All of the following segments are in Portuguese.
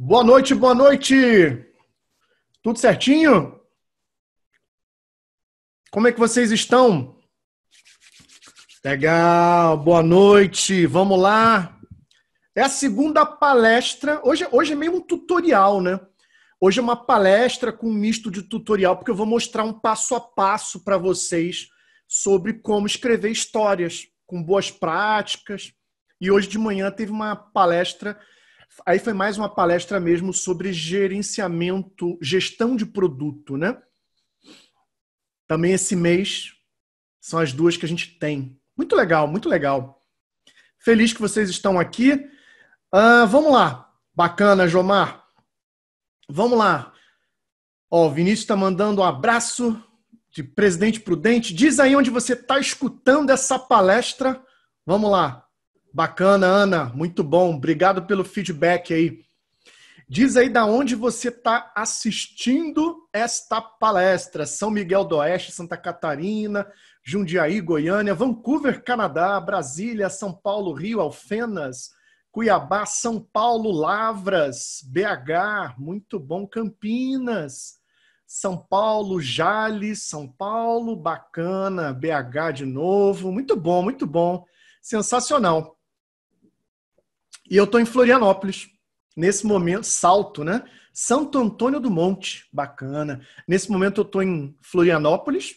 Boa noite, boa noite! Tudo certinho? Como é que vocês estão? Legal, boa noite, vamos lá. É a segunda palestra, hoje, hoje é meio um tutorial, né? Hoje é uma palestra com um misto de tutorial, porque eu vou mostrar um passo a passo para vocês sobre como escrever histórias com boas práticas. E hoje de manhã teve uma palestra aí foi mais uma palestra mesmo sobre gerenciamento, gestão de produto, né? Também esse mês são as duas que a gente tem. Muito legal, muito legal. Feliz que vocês estão aqui. Uh, vamos lá. Bacana, Jomar. Vamos lá. Ó, o Vinícius está mandando um abraço de Presidente Prudente. Diz aí onde você está escutando essa palestra. Vamos lá. Bacana, Ana, muito bom. Obrigado pelo feedback aí. Diz aí da onde você está assistindo esta palestra. São Miguel do Oeste, Santa Catarina, Jundiaí, Goiânia, Vancouver, Canadá, Brasília, São Paulo, Rio, Alfenas, Cuiabá, São Paulo, Lavras, BH, muito bom, Campinas, São Paulo, Jales, São Paulo, bacana, BH de novo, muito bom, muito bom, sensacional. E eu estou em Florianópolis, nesse momento, salto, né? Santo Antônio do Monte, bacana. Nesse momento eu estou em Florianópolis,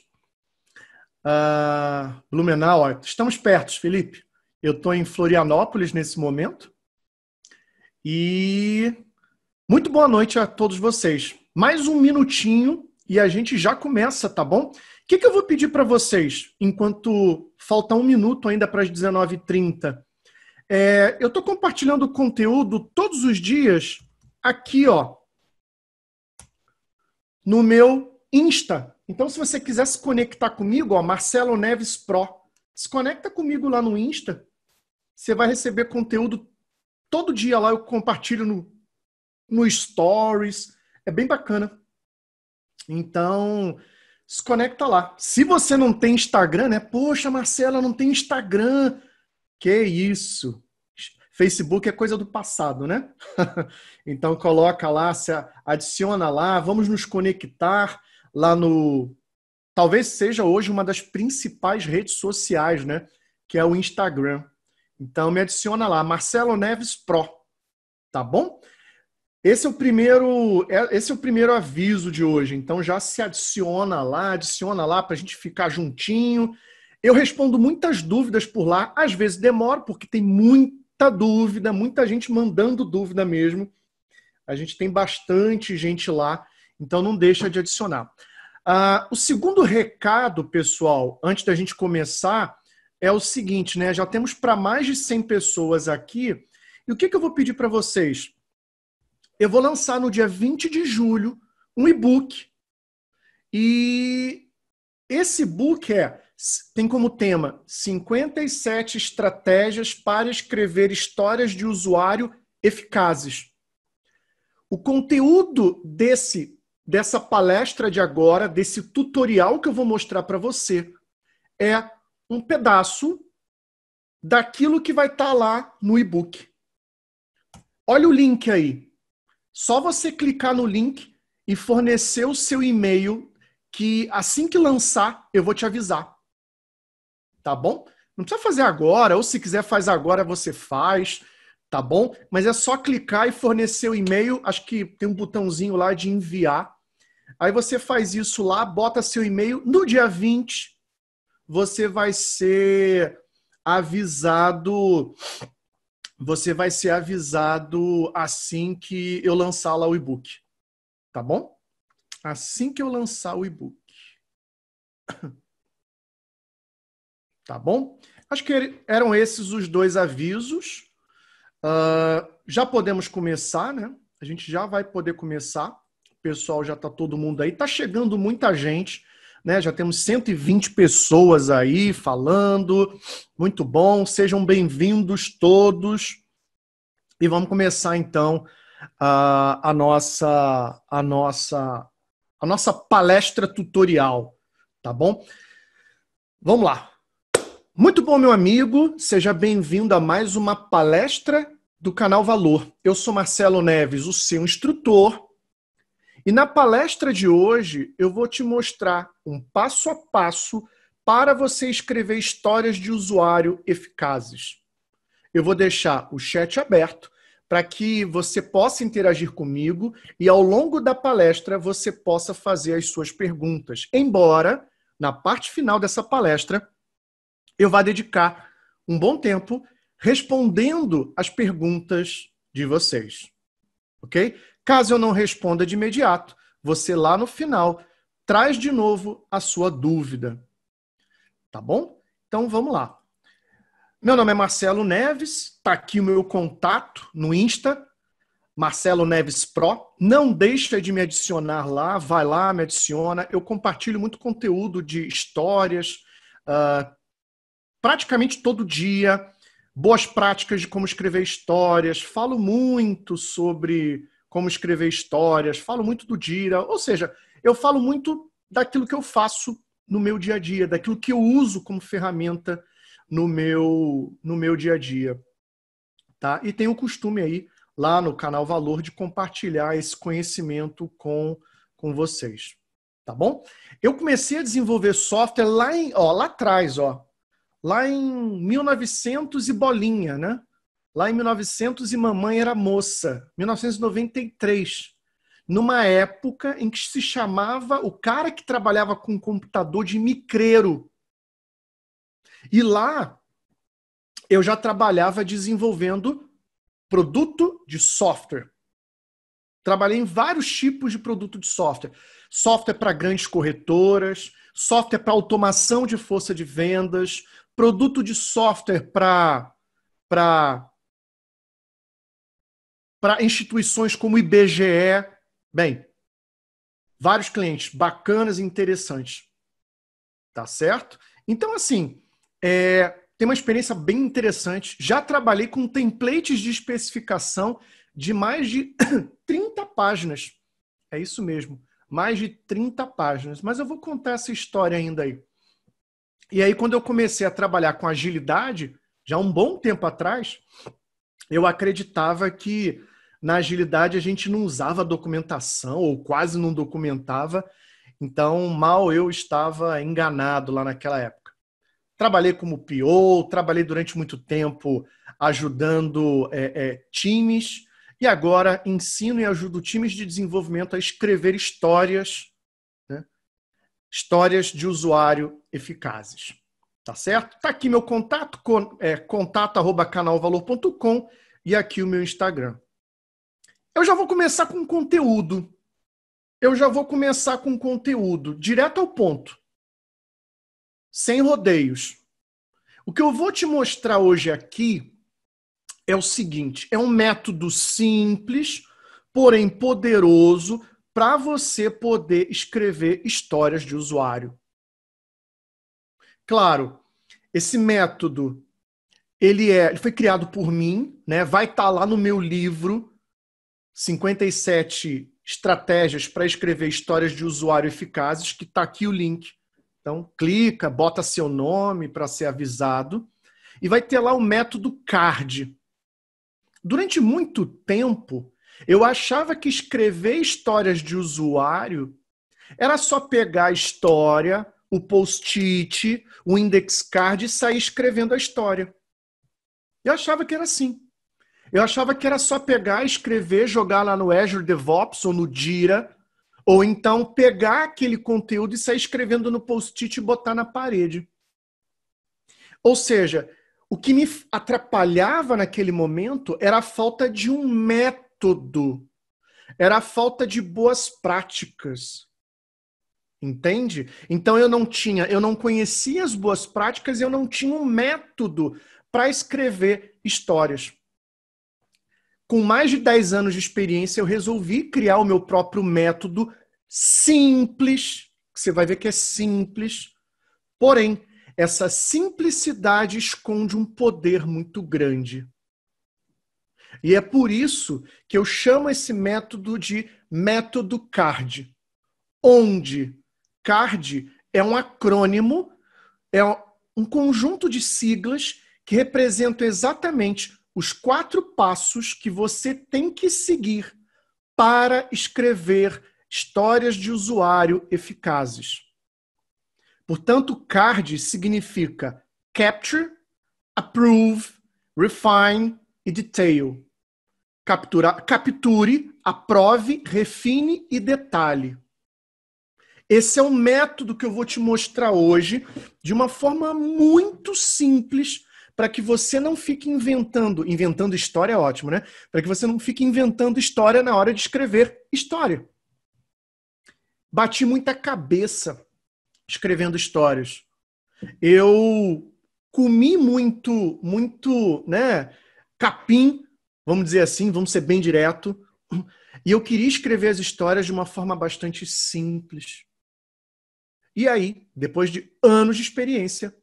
uh, Blumenau, ó, estamos perto, Felipe. Eu estou em Florianópolis nesse momento. E muito boa noite a todos vocês. Mais um minutinho e a gente já começa, tá bom? O que, que eu vou pedir para vocês enquanto falta um minuto ainda para as 19h30? É, eu estou compartilhando conteúdo todos os dias aqui, ó, no meu Insta. Então, se você quiser se conectar comigo, ó, Marcelo Neves Pro, se conecta comigo lá no Insta. Você vai receber conteúdo todo dia lá. Eu compartilho no, no Stories. É bem bacana. Então, se conecta lá. Se você não tem Instagram, né? Poxa, Marcela, não tem Instagram. Que isso! Facebook é coisa do passado, né? então coloca lá, se adiciona lá, vamos nos conectar lá no talvez seja hoje uma das principais redes sociais, né? Que é o Instagram. Então me adiciona lá, Marcelo Neves Pro, tá bom? Esse é o primeiro, é, esse é o primeiro aviso de hoje. Então já se adiciona lá, adiciona lá para a gente ficar juntinho eu respondo muitas dúvidas por lá, às vezes demoro, porque tem muita dúvida, muita gente mandando dúvida mesmo. A gente tem bastante gente lá, então não deixa de adicionar. Uh, o segundo recado, pessoal, antes da gente começar, é o seguinte, né? Já temos para mais de 100 pessoas aqui. E o que, que eu vou pedir para vocês? Eu vou lançar no dia 20 de julho um e-book. E esse e-book é tem como tema 57 estratégias para escrever histórias de usuário eficazes. O conteúdo desse dessa palestra de agora, desse tutorial que eu vou mostrar para você, é um pedaço daquilo que vai estar tá lá no e-book. Olha o link aí. Só você clicar no link e fornecer o seu e-mail que assim que lançar, eu vou te avisar tá bom? Não precisa fazer agora, ou se quiser faz agora, você faz, tá bom? Mas é só clicar e fornecer o e-mail, acho que tem um botãozinho lá de enviar. Aí você faz isso lá, bota seu e-mail, no dia 20 você vai ser avisado você vai ser avisado assim que eu lançar lá o e-book. Tá bom? Assim que eu lançar o e-book. Tá bom? Acho que eram esses os dois avisos. Uh, já podemos começar, né? A gente já vai poder começar. O pessoal já está todo mundo aí. Está chegando muita gente, né? Já temos 120 pessoas aí falando. Muito bom. Sejam bem-vindos todos. E vamos começar então a, a nossa a nossa a nossa palestra tutorial, tá bom? Vamos lá. Muito bom, meu amigo. Seja bem-vindo a mais uma palestra do canal Valor. Eu sou Marcelo Neves, o seu instrutor. E na palestra de hoje, eu vou te mostrar um passo a passo para você escrever histórias de usuário eficazes. Eu vou deixar o chat aberto para que você possa interagir comigo e ao longo da palestra você possa fazer as suas perguntas. Embora na parte final dessa palestra eu vá dedicar um bom tempo respondendo as perguntas de vocês. Ok? Caso eu não responda de imediato, você lá no final traz de novo a sua dúvida. Tá bom? Então vamos lá. Meu nome é Marcelo Neves, tá aqui o meu contato no Insta, Marcelo Neves Pro. Não deixa de me adicionar lá, vai lá, me adiciona. Eu compartilho muito conteúdo de histórias, uh, praticamente todo dia, boas práticas de como escrever histórias, falo muito sobre como escrever histórias, falo muito do Dira, ou seja, eu falo muito daquilo que eu faço no meu dia a dia, daquilo que eu uso como ferramenta no meu no meu dia a dia, tá? E tenho o costume aí lá no canal Valor de compartilhar esse conhecimento com com vocês, tá bom? Eu comecei a desenvolver software lá em, ó, lá atrás, ó, lá em 1900 e bolinha, né? Lá em 1900 e mamãe era moça, 1993, numa época em que se chamava o cara que trabalhava com computador de micreiro. E lá eu já trabalhava desenvolvendo produto de software. Trabalhei em vários tipos de produto de software. Software para grandes corretoras, software para automação de força de vendas, produto de software para para instituições como IBGE. Bem, vários clientes bacanas e interessantes. Tá certo? Então, assim, é, tem uma experiência bem interessante. Já trabalhei com templates de especificação de mais de 30 páginas. É isso mesmo, mais de 30 páginas. Mas eu vou contar essa história ainda aí. E aí, quando eu comecei a trabalhar com agilidade, já um bom tempo atrás, eu acreditava que na agilidade a gente não usava documentação ou quase não documentava, então mal eu estava enganado lá naquela época. Trabalhei como PO, trabalhei durante muito tempo ajudando é, é, times e agora ensino e ajudo times de desenvolvimento a escrever histórias histórias de usuário eficazes. Tá certo? Tá aqui meu contato, é, contato@canalvalor.com e aqui o meu Instagram. Eu já vou começar com conteúdo. Eu já vou começar com conteúdo, direto ao ponto. Sem rodeios. O que eu vou te mostrar hoje aqui é o seguinte: é um método simples, porém poderoso, para você poder escrever histórias de usuário. Claro, esse método ele, é, ele foi criado por mim, né? Vai estar tá lá no meu livro 57 estratégias para escrever histórias de usuário eficazes, que está aqui o link. Então, clica, bota seu nome para ser avisado e vai ter lá o método CARD. Durante muito tempo, eu achava que escrever histórias de usuário era só pegar a história, o post-it, o index card e sair escrevendo a história. Eu achava que era assim. Eu achava que era só pegar, escrever, jogar lá no Azure DevOps ou no Jira, ou então pegar aquele conteúdo e sair escrevendo no post-it e botar na parede. Ou seja, o que me atrapalhava naquele momento era a falta de um método método, era a falta de boas práticas. Entende? Então eu não tinha, eu não conhecia as boas práticas, eu não tinha um método para escrever histórias. Com mais de 10 anos de experiência, eu resolvi criar o meu próprio método simples, que você vai ver que é simples. Porém, essa simplicidade esconde um poder muito grande. E é por isso que eu chamo esse método de método CARD. Onde CARD é um acrônimo, é um conjunto de siglas que representam exatamente os quatro passos que você tem que seguir para escrever histórias de usuário eficazes. Portanto, CARD significa Capture, Approve, Refine e Detail captura, capture, aprove, refine e detalhe. Esse é um método que eu vou te mostrar hoje de uma forma muito simples para que você não fique inventando, inventando história é ótimo, né? Para que você não fique inventando história na hora de escrever história. Bati muita cabeça escrevendo histórias. Eu comi muito, muito, né, capim vamos dizer assim, vamos ser bem direto. E eu queria escrever as histórias de uma forma bastante simples. E aí, depois de anos de experiência,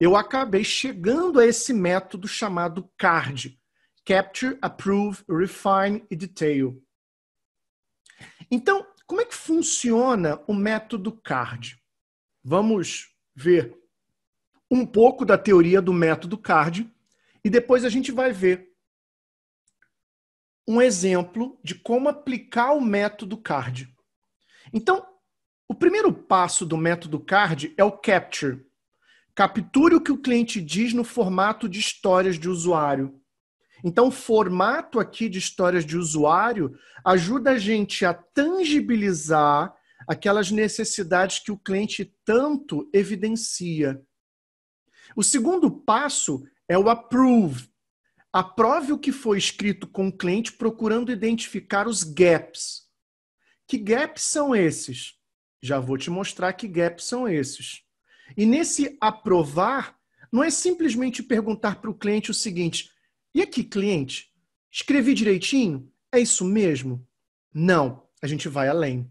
eu acabei chegando a esse método chamado CARD Capture, Approve, Refine e Detail. Então, como é que funciona o método CARD? Vamos ver um pouco da teoria do método CARD e depois a gente vai ver um exemplo de como aplicar o método CARD. Então, o primeiro passo do método CARD é o capture. Capture o que o cliente diz no formato de histórias de usuário. Então, o formato aqui de histórias de usuário ajuda a gente a tangibilizar aquelas necessidades que o cliente tanto evidencia. O segundo passo é o approve aprove o que foi escrito com o cliente procurando identificar os gaps. Que gaps são esses? Já vou te mostrar que gaps são esses. E nesse aprovar, não é simplesmente perguntar para o cliente o seguinte: e aqui, cliente, escrevi direitinho? É isso mesmo? Não, a gente vai além.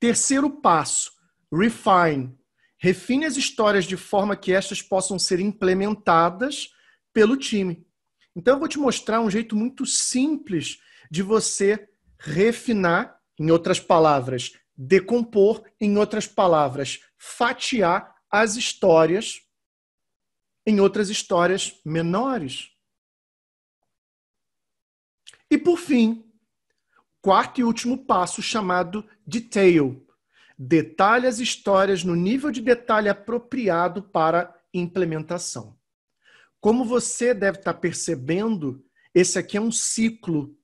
Terceiro passo: refine. Refine as histórias de forma que estas possam ser implementadas pelo time. Então eu vou te mostrar um jeito muito simples de você refinar, em outras palavras, decompor, em outras palavras, fatiar as histórias em outras histórias menores. E por fim, quarto e último passo chamado detail. Detalhe as histórias no nível de detalhe apropriado para implementação. Como você deve estar tá percebendo, esse aqui é um ciclo.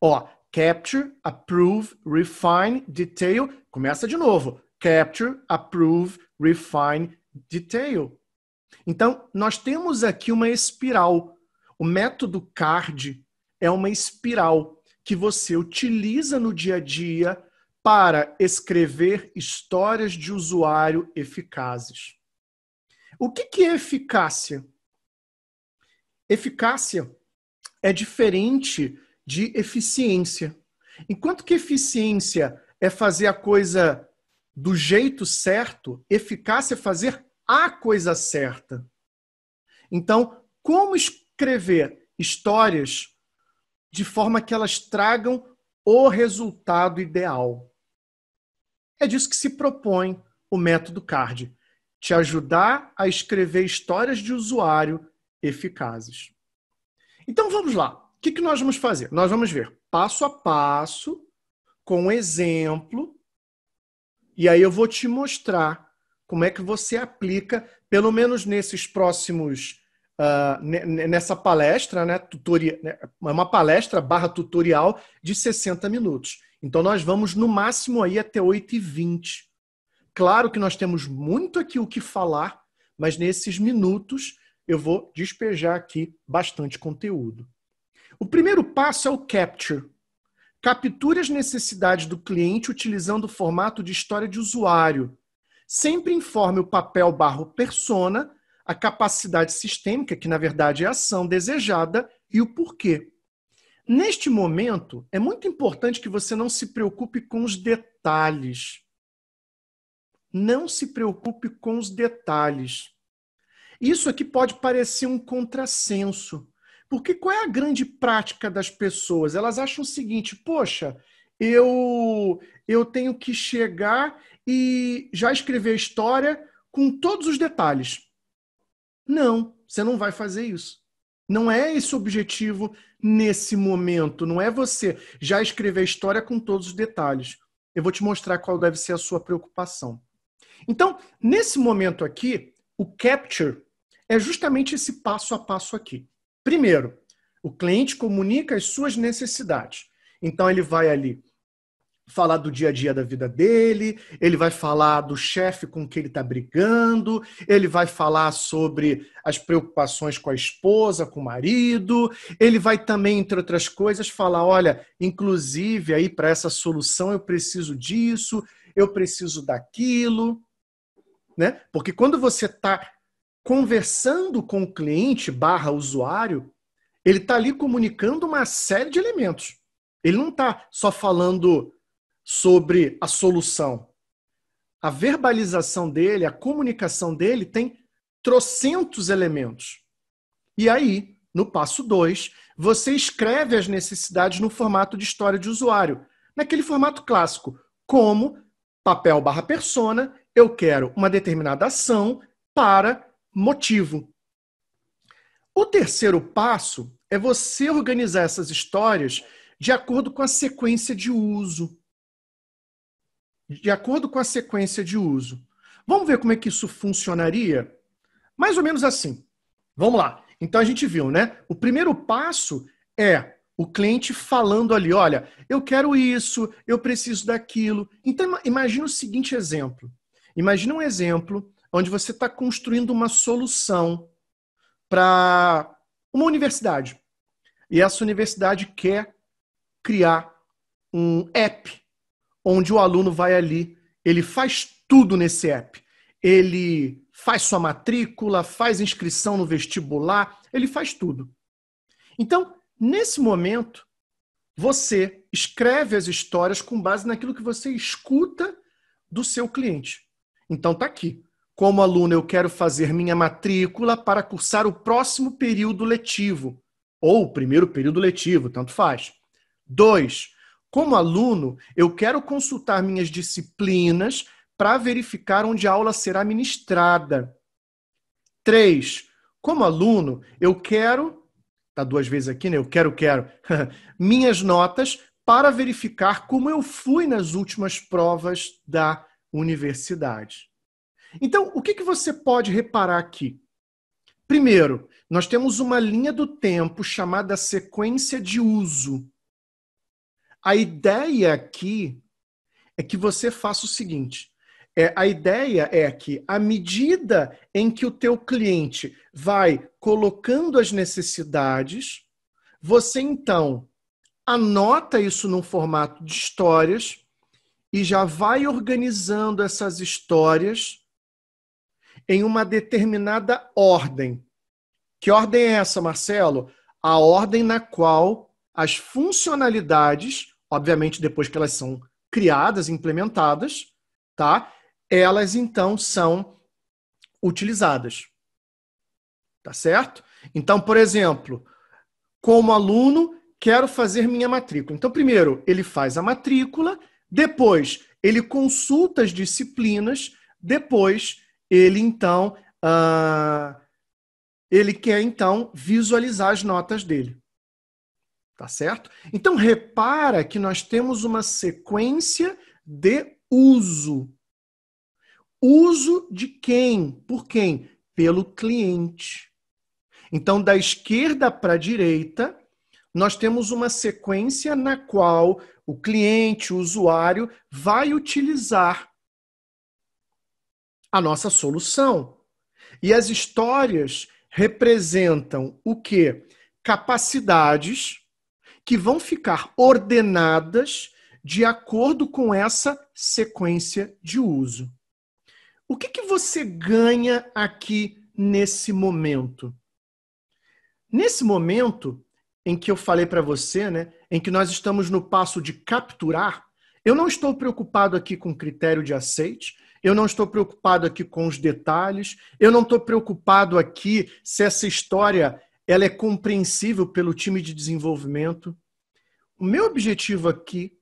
Ó, capture, approve, refine, detail. Começa de novo. Capture, approve, refine, detail. Então, nós temos aqui uma espiral. O método CARD é uma espiral que você utiliza no dia a dia para escrever histórias de usuário eficazes. O que é eficácia? eficácia é diferente de eficiência. Enquanto que eficiência é fazer a coisa do jeito certo, eficácia é fazer a coisa certa. Então, como escrever histórias de forma que elas tragam o resultado ideal? É disso que se propõe o método CARD: te ajudar a escrever histórias de usuário eficazes. Então vamos lá. O que, que nós vamos fazer? Nós vamos ver passo a passo, com exemplo, e aí eu vou te mostrar como é que você aplica, pelo menos nesses próximos, uh, nessa palestra, né? Tutoria, né? É uma palestra barra tutorial de 60 minutos. Então nós vamos no máximo aí até 8h20. Claro que nós temos muito aqui o que falar, mas nesses minutos eu vou despejar aqui bastante conteúdo. O primeiro passo é o capture. Capture as necessidades do cliente utilizando o formato de história de usuário. Sempre informe o papel barro persona, a capacidade sistêmica, que na verdade é a ação desejada, e o porquê. Neste momento, é muito importante que você não se preocupe com os detalhes. Não se preocupe com os detalhes. Isso aqui pode parecer um contrassenso, porque qual é a grande prática das pessoas? Elas acham o seguinte: poxa, eu eu tenho que chegar e já escrever a história com todos os detalhes. Não, você não vai fazer isso. Não é esse o objetivo nesse momento. Não é você já escrever a história com todos os detalhes. Eu vou te mostrar qual deve ser a sua preocupação. Então, nesse momento aqui, o capture é justamente esse passo a passo aqui. Primeiro, o cliente comunica as suas necessidades. Então ele vai ali falar do dia a dia da vida dele, ele vai falar do chefe com que ele está brigando, ele vai falar sobre as preocupações com a esposa, com o marido, ele vai também, entre outras coisas, falar: olha, inclusive aí para essa solução eu preciso disso, eu preciso daquilo. Né? Porque quando você está conversando com o cliente barra usuário, ele está ali comunicando uma série de elementos. Ele não está só falando sobre a solução. A verbalização dele, a comunicação dele tem trocentos elementos. E aí, no passo 2, você escreve as necessidades no formato de história de usuário, naquele formato clássico, como papel barra persona, eu quero uma determinada ação para motivo. O terceiro passo é você organizar essas histórias de acordo com a sequência de uso. De acordo com a sequência de uso. Vamos ver como é que isso funcionaria? Mais ou menos assim. Vamos lá. Então a gente viu, né? O primeiro passo é o cliente falando ali: olha, eu quero isso, eu preciso daquilo. Então imagina o seguinte exemplo. Imagina um exemplo onde você está construindo uma solução para uma universidade. E essa universidade quer criar um app onde o aluno vai ali, ele faz tudo nesse app. Ele faz sua matrícula, faz inscrição no vestibular, ele faz tudo. Então, nesse momento, você escreve as histórias com base naquilo que você escuta do seu cliente. Então tá aqui. Como aluno, eu quero fazer minha matrícula para cursar o próximo período letivo, ou o primeiro período letivo, tanto faz. Dois, como aluno, eu quero consultar minhas disciplinas para verificar onde a aula será ministrada. Três, como aluno, eu quero, tá duas vezes aqui, né? Eu quero, quero, minhas notas para verificar como eu fui nas últimas provas da universidade. Então, o que, que você pode reparar aqui? Primeiro, nós temos uma linha do tempo chamada sequência de uso. A ideia aqui é que você faça o seguinte: é, a ideia é que, à medida em que o teu cliente vai colocando as necessidades, você então anota isso num formato de histórias e já vai organizando essas histórias em uma determinada ordem. Que ordem é essa, Marcelo? A ordem na qual as funcionalidades, obviamente depois que elas são criadas, implementadas, tá? Elas então são utilizadas. Tá certo? Então, por exemplo, como aluno, quero fazer minha matrícula. Então, primeiro, ele faz a matrícula, depois, ele consulta as disciplinas, depois, ele então uh, ele quer então visualizar as notas dele. Tá certo? Então repara que nós temos uma sequência de uso. Uso de quem? Por quem? Pelo cliente. Então da esquerda para a direita, nós temos uma sequência na qual o cliente, o usuário vai utilizar a nossa solução. E as histórias representam o que? Capacidades que vão ficar ordenadas de acordo com essa sequência de uso. O que, que você ganha aqui nesse momento? Nesse momento em que eu falei para você, né, em que nós estamos no passo de capturar, eu não estou preocupado aqui com critério de aceite, eu não estou preocupado aqui com os detalhes, eu não estou preocupado aqui se essa história ela é compreensível pelo time de desenvolvimento. O meu objetivo aqui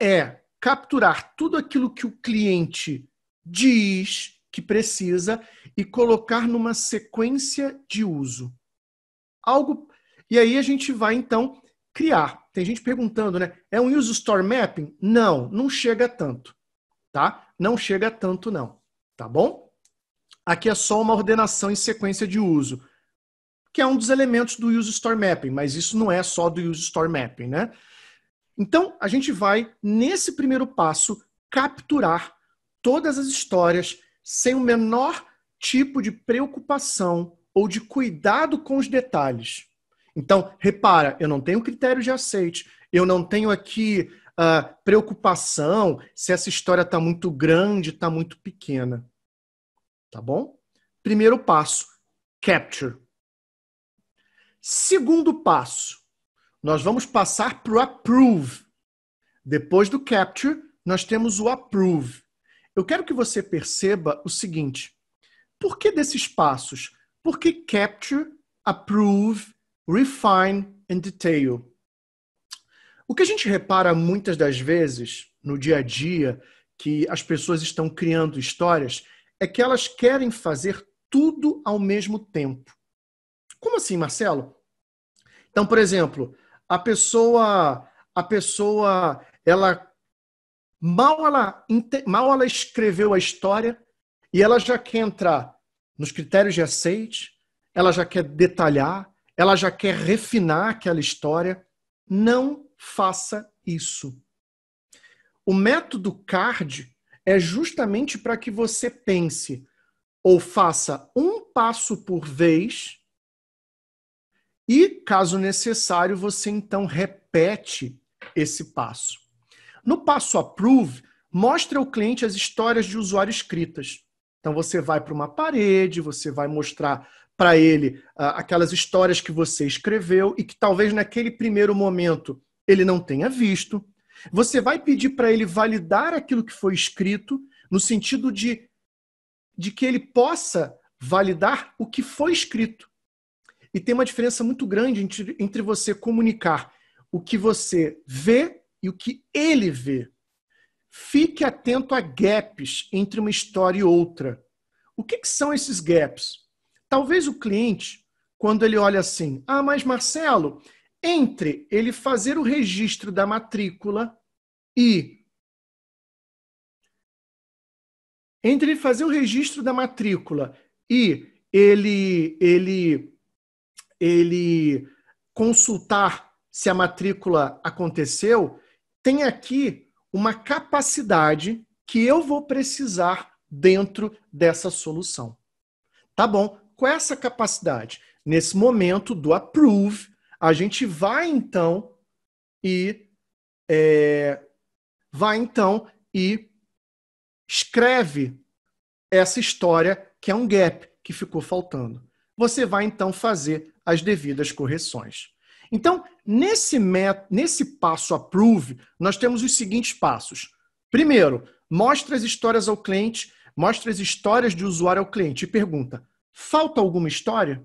é capturar tudo aquilo que o cliente diz que precisa e colocar numa sequência de uso. Algo e aí a gente vai então criar. Tem gente perguntando, né? É um user story mapping? Não, não chega tanto, tá? não chega tanto não, tá bom? Aqui é só uma ordenação em sequência de uso, que é um dos elementos do Use Store Mapping, mas isso não é só do Use Store Mapping, né? Então, a gente vai, nesse primeiro passo, capturar todas as histórias sem o menor tipo de preocupação ou de cuidado com os detalhes. Então, repara, eu não tenho critério de aceite, eu não tenho aqui uh, preocupação se essa história está muito grande, está muito pequena. Tá bom? Primeiro passo: capture. Segundo passo: nós vamos passar para o approve. Depois do capture, nós temos o approve. Eu quero que você perceba o seguinte: por que desses passos? Por que capture, approve, refine and detail? O que a gente repara muitas das vezes no dia a dia que as pessoas estão criando histórias é que elas querem fazer tudo ao mesmo tempo. Como assim, Marcelo? Então, por exemplo, a pessoa, a pessoa, ela mal ela mal ela escreveu a história e ela já quer entrar nos critérios de aceite, ela já quer detalhar, ela já quer refinar aquela história. Não faça isso. O método CARD é justamente para que você pense ou faça um passo por vez e, caso necessário, você então repete esse passo. No passo Approve, mostre ao cliente as histórias de usuário escritas. Então você vai para uma parede, você vai mostrar para ele ah, aquelas histórias que você escreveu e que talvez naquele primeiro momento ele não tenha visto. Você vai pedir para ele validar aquilo que foi escrito, no sentido de, de que ele possa validar o que foi escrito. E tem uma diferença muito grande entre, entre você comunicar o que você vê e o que ele vê. Fique atento a gaps entre uma história e outra. O que, que são esses gaps? Talvez o cliente, quando ele olha assim, ah, mas Marcelo, entre ele fazer o registro da matrícula e entre ele fazer o registro da matrícula e ele ele ele consultar se a matrícula aconteceu, tem aqui uma capacidade que eu vou precisar dentro dessa solução. Tá bom? Qual essa capacidade? Nesse momento do approve, a gente vai então e é, vai então e escreve essa história que é um gap que ficou faltando. Você vai então fazer as devidas correções. Então, nesse, met... nesse passo approve, nós temos os seguintes passos. Primeiro, mostra as histórias ao cliente, mostra as histórias de usuário ao cliente e pergunta: falta alguma história?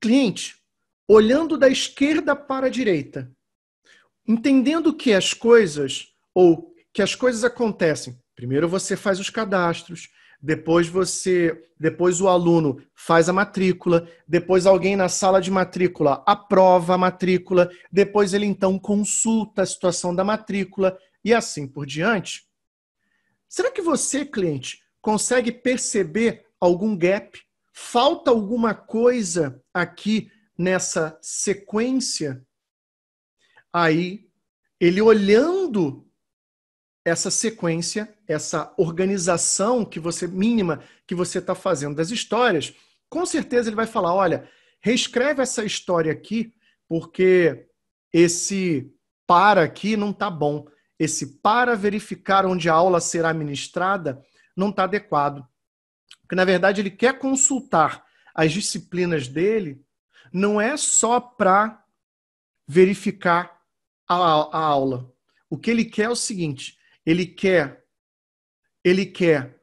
cliente olhando da esquerda para a direita, entendendo que as coisas ou que as coisas acontecem. Primeiro você faz os cadastros, depois você, depois o aluno faz a matrícula, depois alguém na sala de matrícula aprova a matrícula, depois ele então consulta a situação da matrícula e assim por diante. Será que você, cliente, consegue perceber algum gap Falta alguma coisa aqui nessa sequência? Aí, ele olhando essa sequência, essa organização que você mínima que você está fazendo das histórias, com certeza ele vai falar: olha, reescreve essa história aqui, porque esse para aqui não está bom. Esse para verificar onde a aula será ministrada não está adequado que na verdade ele quer consultar as disciplinas dele, não é só para verificar a, a aula. O que ele quer é o seguinte: ele quer ele quer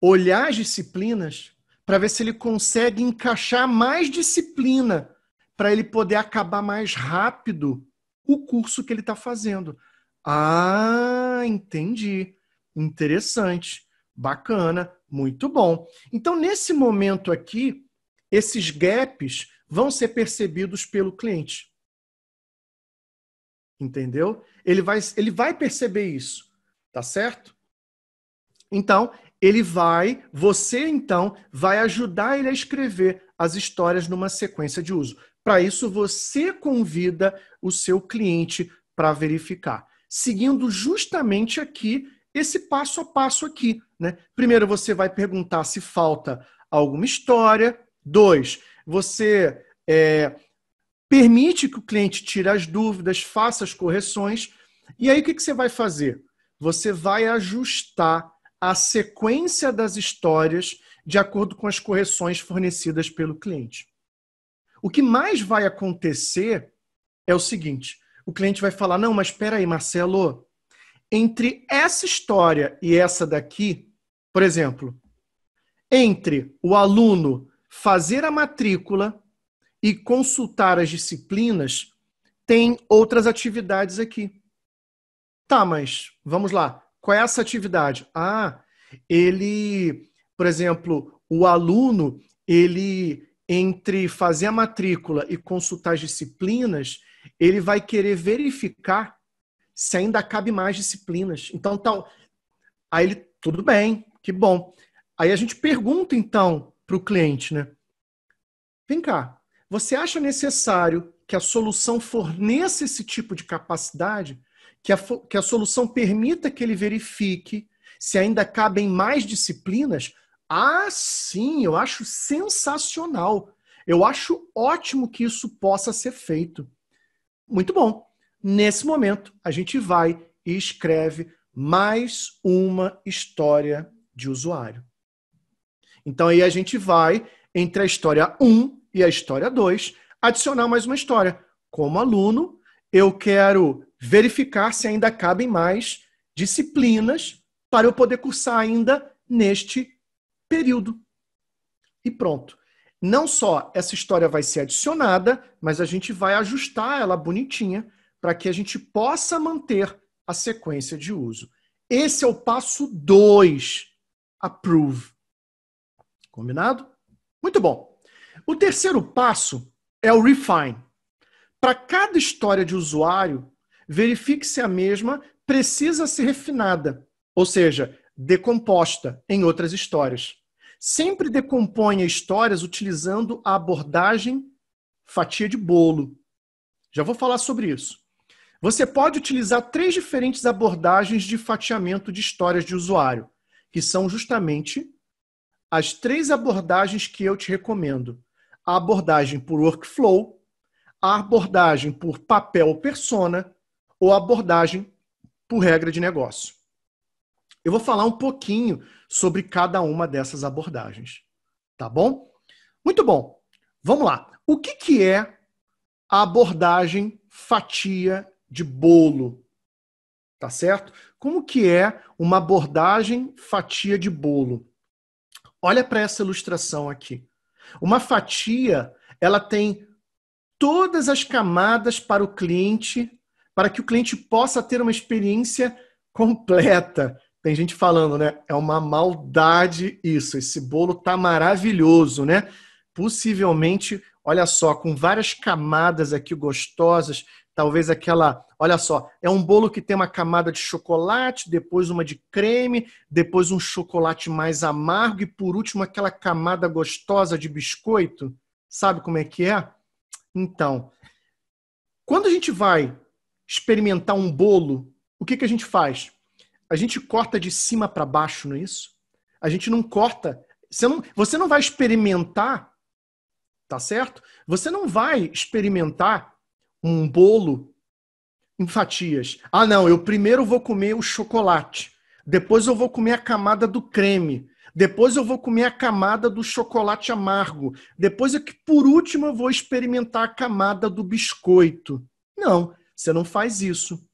olhar as disciplinas para ver se ele consegue encaixar mais disciplina para ele poder acabar mais rápido o curso que ele está fazendo. Ah, entendi. Interessante. Bacana, muito bom. Então, nesse momento aqui, esses gaps vão ser percebidos pelo cliente. Entendeu? Ele vai, ele vai perceber isso, tá certo? Então, ele vai, você então, vai ajudar ele a escrever as histórias numa sequência de uso. Para isso, você convida o seu cliente para verificar, seguindo justamente aqui esse passo a passo aqui. Né? Primeiro, você vai perguntar se falta alguma história. Dois, você é, permite que o cliente tire as dúvidas, faça as correções. E aí, o que, que você vai fazer? Você vai ajustar a sequência das histórias de acordo com as correções fornecidas pelo cliente. O que mais vai acontecer é o seguinte: o cliente vai falar, não, mas espera aí, Marcelo, entre essa história e essa daqui, por exemplo, entre o aluno fazer a matrícula e consultar as disciplinas, tem outras atividades aqui. Tá, mas vamos lá. Qual é essa atividade? Ah, ele, por exemplo, o aluno, ele entre fazer a matrícula e consultar as disciplinas, ele vai querer verificar se ainda cabe mais disciplinas. Então, tal, então, aí ele, tudo bem, que bom. Aí a gente pergunta, então, para o cliente, né? Vem cá, você acha necessário que a solução forneça esse tipo de capacidade? Que a, que a solução permita que ele verifique se ainda cabem mais disciplinas? Ah, sim, eu acho sensacional. Eu acho ótimo que isso possa ser feito. Muito bom. Nesse momento, a gente vai e escreve mais uma história de usuário. Então aí a gente vai entre a história 1 e a história 2 adicionar mais uma história. Como aluno, eu quero verificar se ainda cabem mais disciplinas para eu poder cursar ainda neste período. E pronto. Não só essa história vai ser adicionada, mas a gente vai ajustar ela bonitinha para que a gente possa manter a sequência de uso. Esse é o passo 2, approve. Combinado? Muito bom. O terceiro passo é o refine. Para cada história de usuário, verifique se a mesma precisa ser refinada, ou seja, decomposta em outras histórias. Sempre decomponha histórias utilizando a abordagem fatia de bolo. Já vou falar sobre isso. Você pode utilizar três diferentes abordagens de fatiamento de histórias de usuário, que são justamente as três abordagens que eu te recomendo: a abordagem por workflow, a abordagem por papel ou persona ou a abordagem por regra de negócio. Eu vou falar um pouquinho sobre cada uma dessas abordagens, tá bom? Muito bom. Vamos lá. O que, que é a abordagem fatia de bolo. Tá certo? Como que é uma abordagem fatia de bolo? Olha para essa ilustração aqui. Uma fatia, ela tem todas as camadas para o cliente, para que o cliente possa ter uma experiência completa. Tem gente falando, né? É uma maldade isso. Esse bolo tá maravilhoso, né? Possivelmente, olha só, com várias camadas aqui gostosas, talvez aquela Olha só, é um bolo que tem uma camada de chocolate, depois uma de creme, depois um chocolate mais amargo e por último aquela camada gostosa de biscoito. Sabe como é que é? Então, quando a gente vai experimentar um bolo, o que, que a gente faz? A gente corta de cima para baixo, não é isso? A gente não corta. Você não, você não vai experimentar, tá certo? Você não vai experimentar um bolo em fatias. Ah, não, eu primeiro vou comer o chocolate, depois eu vou comer a camada do creme, depois eu vou comer a camada do chocolate amargo, depois é que por último eu vou experimentar a camada do biscoito. Não, você não faz isso.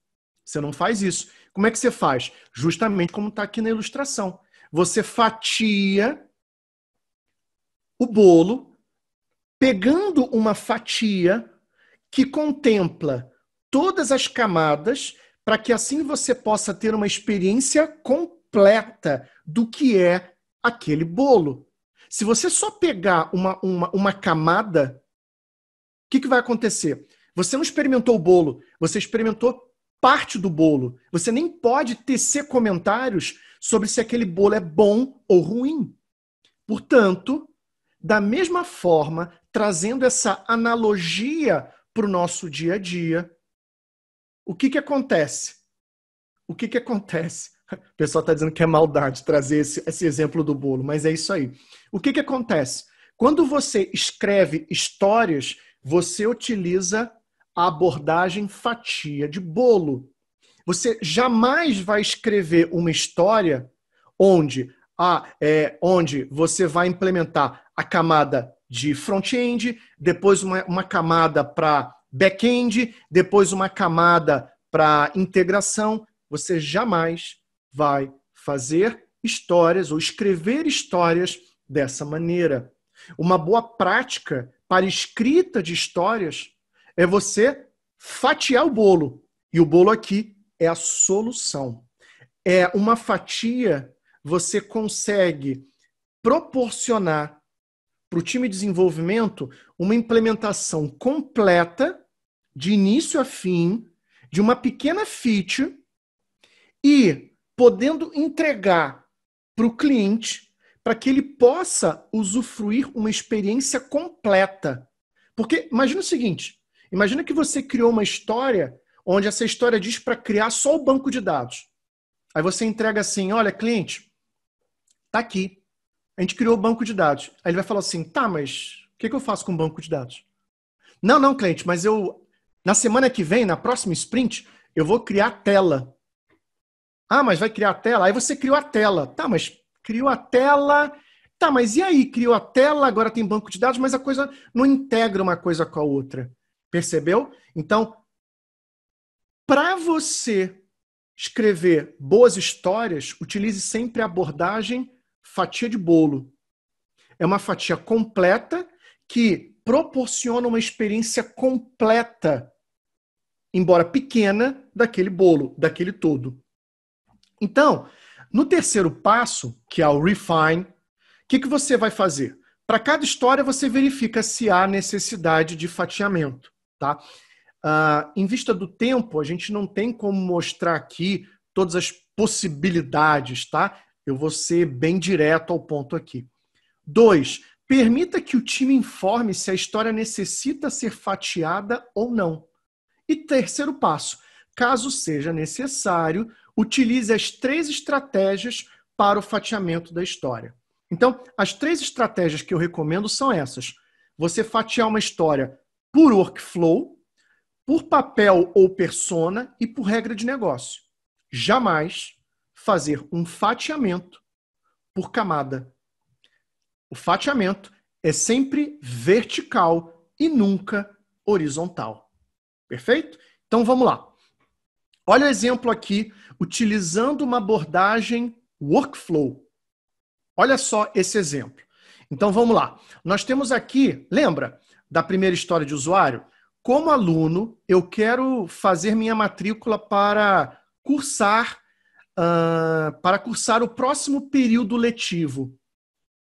Você não faz isso. Como é que você faz? Justamente como está aqui na ilustração. Você fatia o bolo, pegando uma fatia que contempla todas as camadas para que assim você possa ter uma experiência completa do que é aquele bolo. Se você só pegar uma, uma, uma camada, o que, que vai acontecer? Você não experimentou o bolo, você experimentou parte do bolo. Você nem pode tecer comentários sobre se aquele bolo é bom ou ruim. Portanto, da mesma forma, trazendo essa analogia para o nosso dia a dia, o que que acontece? O que que acontece? O pessoal está dizendo que é maldade trazer esse, esse exemplo do bolo, mas é isso aí. O que que acontece? Quando você escreve histórias, você utiliza a abordagem fatia de bolo. Você jamais vai escrever uma história onde ah, é, onde você vai implementar a camada de front-end, depois uma, uma camada para back-end, depois uma camada para integração, você jamais vai fazer histórias ou escrever histórias dessa maneira. Uma boa prática para escrita de histórias é você fatiar o bolo. E o bolo aqui é a solução. É uma fatia, você consegue proporcionar para o time de desenvolvimento uma implementação completa, de início a fim, de uma pequena feature e podendo entregar para o cliente para que ele possa usufruir uma experiência completa. Porque imagina o seguinte: imagina que você criou uma história onde essa história diz para criar só o banco de dados. Aí você entrega assim: olha, cliente, tá aqui a gente criou o banco de dados. Aí ele vai falar assim: tá, mas o que, que eu faço com o banco de dados? Não, não, cliente, mas eu. Na semana que vem, na próxima sprint, eu vou criar a tela. Ah, mas vai criar a tela? Aí você criou a tela. Tá, mas criou a tela. Tá, mas e aí? Criou a tela, agora tem banco de dados, mas a coisa não integra uma coisa com a outra. Percebeu? Então, para você escrever boas histórias, utilize sempre a abordagem fatia de bolo. É uma fatia completa que proporciona uma experiência completa, embora pequena, daquele bolo, daquele todo. Então, no terceiro passo, que é o refine, o que, que você vai fazer? Para cada história, você verifica se há necessidade de fatiamento. Tá? Uh, em vista do tempo, a gente não tem como mostrar aqui todas as possibilidades, tá? Eu vou ser bem direto ao ponto aqui. Dois, permita que o time informe se a história necessita ser fatiada ou não. E terceiro passo, caso seja necessário, utilize as três estratégias para o fatiamento da história. Então, as três estratégias que eu recomendo são essas: você fatiar uma história por workflow, por papel ou persona e por regra de negócio. Jamais fazer um fatiamento por camada. O fatiamento é sempre vertical e nunca horizontal. Perfeito? Então vamos lá. Olha o exemplo aqui, utilizando uma abordagem workflow. Olha só esse exemplo. Então vamos lá. Nós temos aqui, lembra da primeira história de usuário? Como aluno, eu quero fazer minha matrícula para cursar uh, para cursar o próximo período letivo.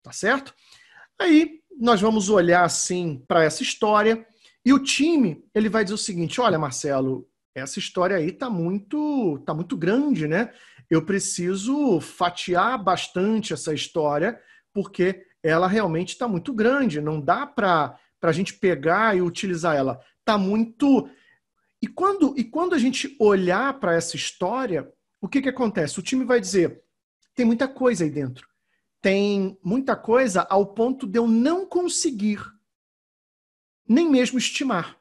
Tá certo? Aí nós vamos olhar assim para essa história e o time ele vai dizer o seguinte: olha, Marcelo, essa história aí tá muito tá muito grande, né? Eu preciso fatiar bastante essa história porque ela realmente está muito grande. Não dá para a gente pegar e utilizar ela. Tá muito e quando e quando a gente olhar para essa história o que, que acontece? O time vai dizer: tem muita coisa aí dentro. Tem muita coisa ao ponto de eu não conseguir nem mesmo estimar.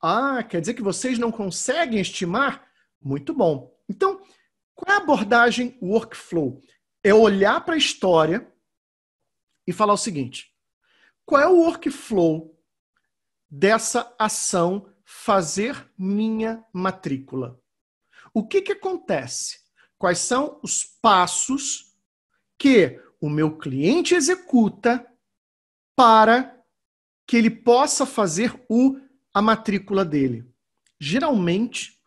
Ah, quer dizer que vocês não conseguem estimar? Muito bom. Então, qual é a abordagem workflow? É olhar para a história e falar o seguinte: qual é o workflow dessa ação fazer minha matrícula? o que, que acontece? Quais são os passos que o meu cliente executa para que ele possa fazer o, a matrícula dele? Geralmente,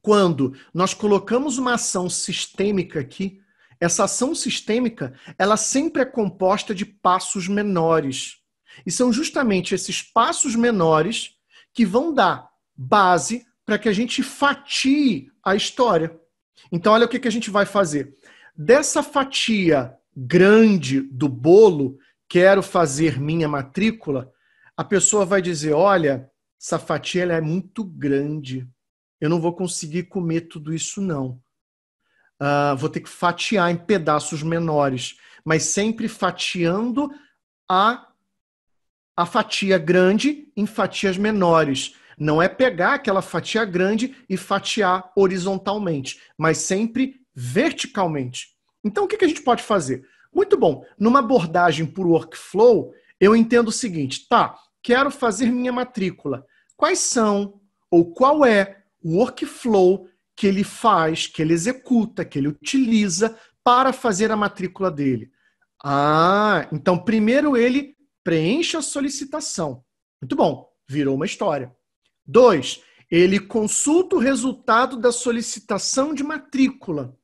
quando nós colocamos uma ação sistêmica aqui, essa ação sistêmica, ela sempre é composta de passos menores. E são justamente esses passos menores que vão dar base para que a gente fatie a história. Então, olha o que, que a gente vai fazer. Dessa fatia grande do bolo, quero fazer minha matrícula, a pessoa vai dizer: olha, essa fatia é muito grande. Eu não vou conseguir comer tudo isso, não. Uh, vou ter que fatiar em pedaços menores, mas sempre fatiando a, a fatia grande em fatias menores. Não é pegar aquela fatia grande e fatiar horizontalmente, mas sempre verticalmente. Então, o que a gente pode fazer? Muito bom. Numa abordagem por workflow, eu entendo o seguinte: tá, quero fazer minha matrícula. Quais são ou qual é o workflow que ele faz, que ele executa, que ele utiliza para fazer a matrícula dele? Ah, então primeiro ele preenche a solicitação. Muito bom, virou uma história. Dois, ele consulta o resultado da solicitação de matrícula.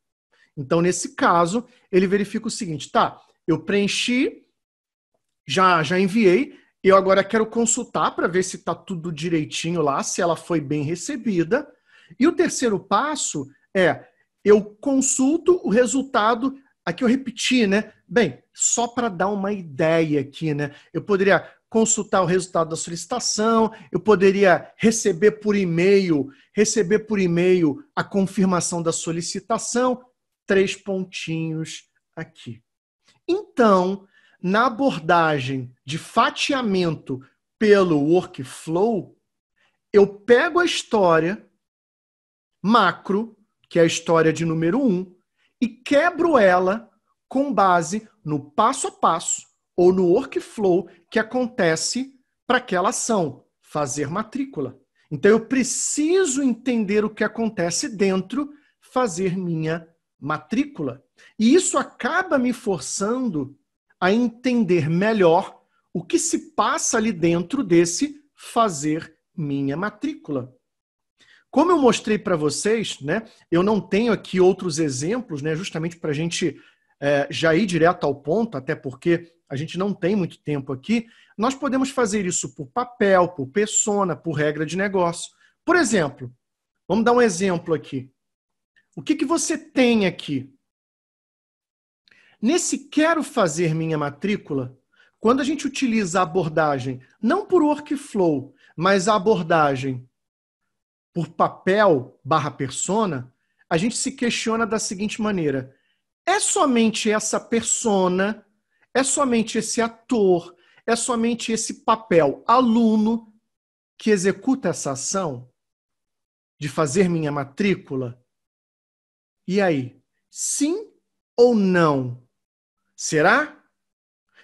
Então, nesse caso, ele verifica o seguinte: tá, eu preenchi, já, já enviei, eu agora quero consultar para ver se está tudo direitinho lá, se ela foi bem recebida. E o terceiro passo é eu consulto o resultado. Aqui eu repeti, né? Bem, só para dar uma ideia aqui, né? Eu poderia consultar o resultado da solicitação, eu poderia receber por e-mail, receber por e-mail a confirmação da solicitação, três pontinhos aqui. Então, na abordagem de fatiamento pelo workflow, eu pego a história macro, que é a história de número um, e quebro ela com base no passo a passo ou no workflow que acontece para aquela ação, fazer matrícula. Então eu preciso entender o que acontece dentro, fazer minha matrícula. E isso acaba me forçando a entender melhor o que se passa ali dentro desse fazer minha matrícula. Como eu mostrei para vocês, né, eu não tenho aqui outros exemplos, né, justamente para a gente é, já ir direto ao ponto, até porque a gente não tem muito tempo aqui, nós podemos fazer isso por papel, por persona, por regra de negócio. Por exemplo, vamos dar um exemplo aqui. O que, que você tem aqui? Nesse quero fazer minha matrícula, quando a gente utiliza a abordagem, não por workflow, mas a abordagem por papel barra persona, a gente se questiona da seguinte maneira: é somente essa persona é somente esse ator, é somente esse papel aluno que executa essa ação de fazer minha matrícula? E aí? Sim ou não? Será?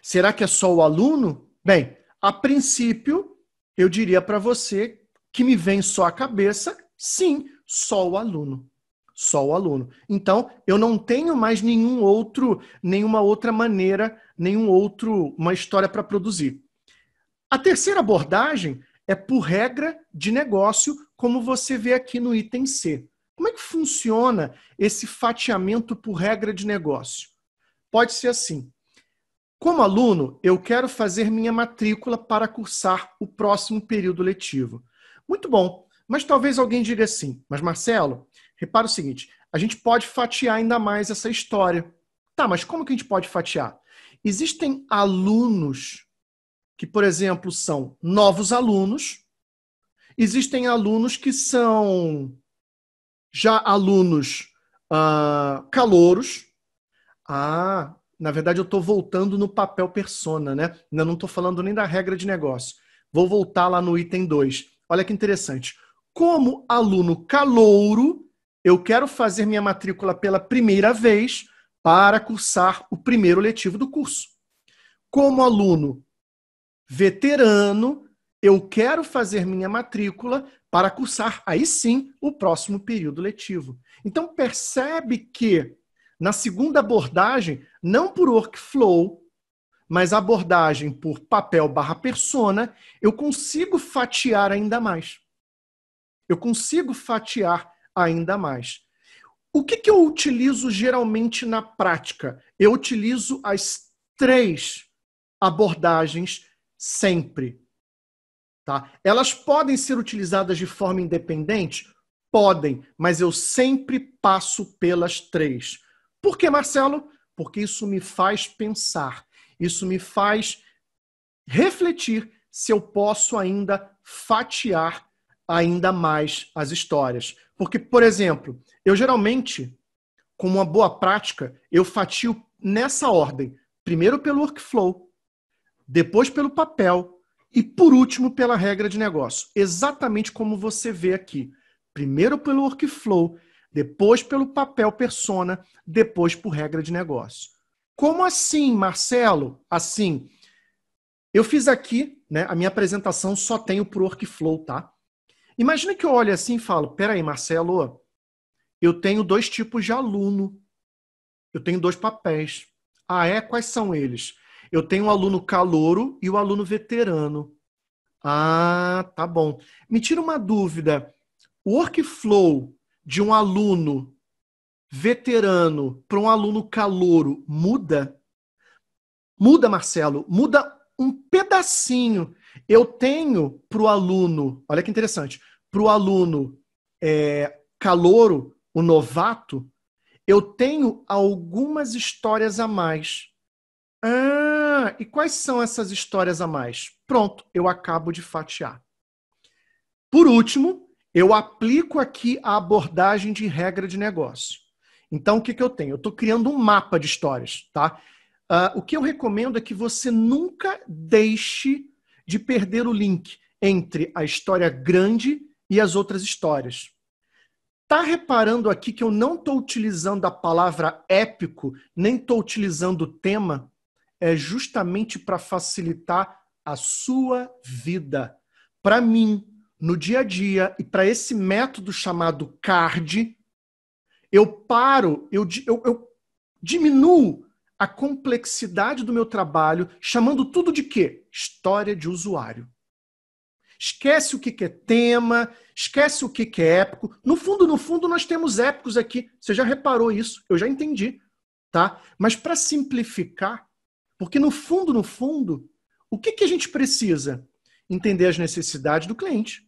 Será que é só o aluno? Bem, a princípio, eu diria para você que me vem só a cabeça, sim, só o aluno só o aluno. Então, eu não tenho mais nenhum outro, nenhuma outra maneira, nenhum outro, uma história para produzir. A terceira abordagem é por regra de negócio, como você vê aqui no item C. Como é que funciona esse fatiamento por regra de negócio? Pode ser assim: como aluno, eu quero fazer minha matrícula para cursar o próximo período letivo. Muito bom, mas talvez alguém diga assim: mas Marcelo, Repara o seguinte: a gente pode fatiar ainda mais essa história. Tá, mas como que a gente pode fatiar? Existem alunos que, por exemplo, são novos alunos, existem alunos que são já alunos uh, calouros. Ah, na verdade, eu estou voltando no papel persona, né? Ainda não estou falando nem da regra de negócio. Vou voltar lá no item 2. Olha que interessante. Como aluno calouro, eu quero fazer minha matrícula pela primeira vez para cursar o primeiro letivo do curso. Como aluno veterano, eu quero fazer minha matrícula para cursar, aí sim, o próximo período letivo. Então, percebe que na segunda abordagem, não por workflow, mas abordagem por papel barra persona, eu consigo fatiar ainda mais. Eu consigo fatiar ainda mais. O que, que eu utilizo geralmente na prática? Eu utilizo as três abordagens sempre. Tá? Elas podem ser utilizadas de forma independente? Podem, mas eu sempre passo pelas três. Por que, Marcelo? Porque isso me faz pensar, isso me faz refletir se eu posso ainda fatiar ainda mais as histórias. Porque, por exemplo, eu geralmente, com uma boa prática, eu fatio nessa ordem. Primeiro pelo workflow, depois pelo papel e, por último, pela regra de negócio. Exatamente como você vê aqui. Primeiro pelo workflow, depois pelo papel persona, depois por regra de negócio. Como assim, Marcelo? Assim, eu fiz aqui, né? A minha apresentação só tenho para o workflow, tá? Imagina que eu olho assim e falo: peraí, Marcelo, eu tenho dois tipos de aluno. Eu tenho dois papéis. Ah, é? Quais são eles? Eu tenho o um aluno calouro e o um aluno veterano. Ah, tá bom. Me tira uma dúvida. O workflow de um aluno veterano para um aluno calouro muda? Muda, Marcelo, muda um pedacinho. Eu tenho para o aluno, olha que interessante, para o aluno é, calouro, o novato, eu tenho algumas histórias a mais. Ah, e quais são essas histórias a mais? Pronto, eu acabo de fatiar. Por último, eu aplico aqui a abordagem de regra de negócio. Então, o que, que eu tenho? Eu estou criando um mapa de histórias, tá? Uh, o que eu recomendo é que você nunca deixe de perder o link entre a história grande e as outras histórias. Tá reparando aqui que eu não estou utilizando a palavra épico, nem estou utilizando o tema? É justamente para facilitar a sua vida. Para mim, no dia a dia, e para esse método chamado CARD, eu paro, eu, eu, eu diminuo a complexidade do meu trabalho, chamando tudo de quê? História de usuário esquece o que, é tema, esquece o que, que é épico. No fundo, no fundo, nós temos épicos aqui. Você já reparou isso? Eu já entendi, tá? Mas para simplificar, porque no fundo, no fundo, o que, que a gente precisa? Entender as necessidades do cliente,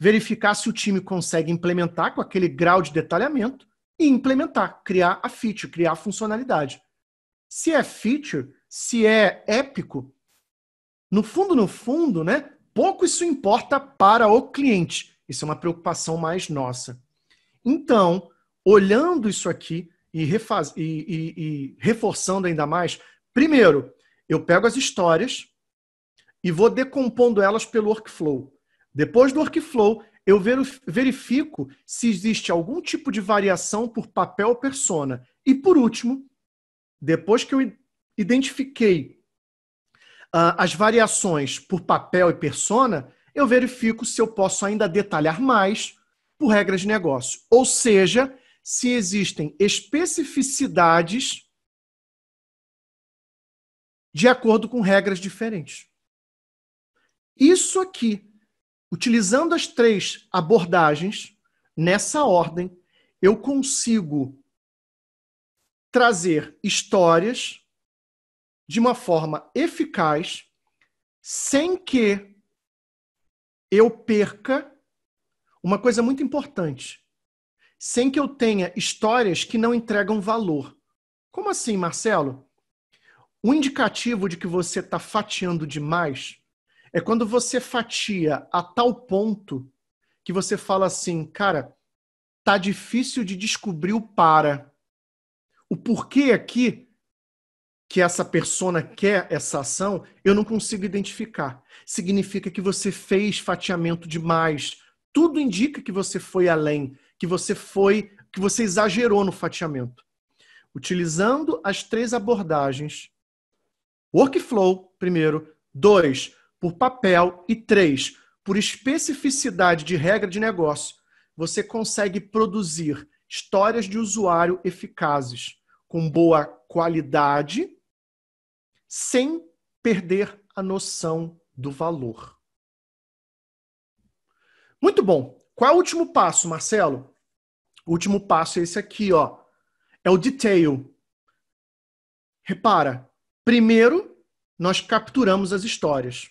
verificar se o time consegue implementar com aquele grau de detalhamento e implementar, criar a feature, criar a funcionalidade. Se é feature, se é épico, no fundo, no fundo, né? pouco isso importa para o cliente. Isso é uma preocupação mais nossa. Então, olhando isso aqui e, refaz... e, e, e reforçando ainda mais, primeiro, eu pego as histórias e vou decompondo elas pelo workflow. Depois do workflow, eu verifico se existe algum tipo de variação por papel ou persona. E por último, depois que eu identifiquei ah, as variações por papel e persona, eu verifico se eu posso ainda detalhar mais por regras de negócio. Ou seja, se existem especificidades de acordo com regras diferentes. Isso aqui, utilizando as três abordagens, nessa ordem, eu consigo trazer histórias de uma forma eficaz, sem que eu perca uma coisa muito importante, sem que eu tenha histórias que não entregam valor. Como assim, Marcelo? o indicativo de que você está fatiando demais é quando você fatia a tal ponto que você fala assim, cara, tá difícil de descobrir o para. O porquê aqui que essa persona quer essa ação, eu não consigo identificar. Significa que você fez fatiamento demais. Tudo indica que você foi além, que você foi, que você exagerou no fatiamento. Utilizando as três abordagens: workflow, primeiro, dois, por papel e três, por especificidade de regra de negócio, você consegue produzir histórias de usuário eficazes, com boa qualidade sem perder a noção do valor. Muito bom. Qual é o último passo, Marcelo? O último passo é esse aqui, ó. É o detail. Repara, primeiro, nós capturamos as histórias.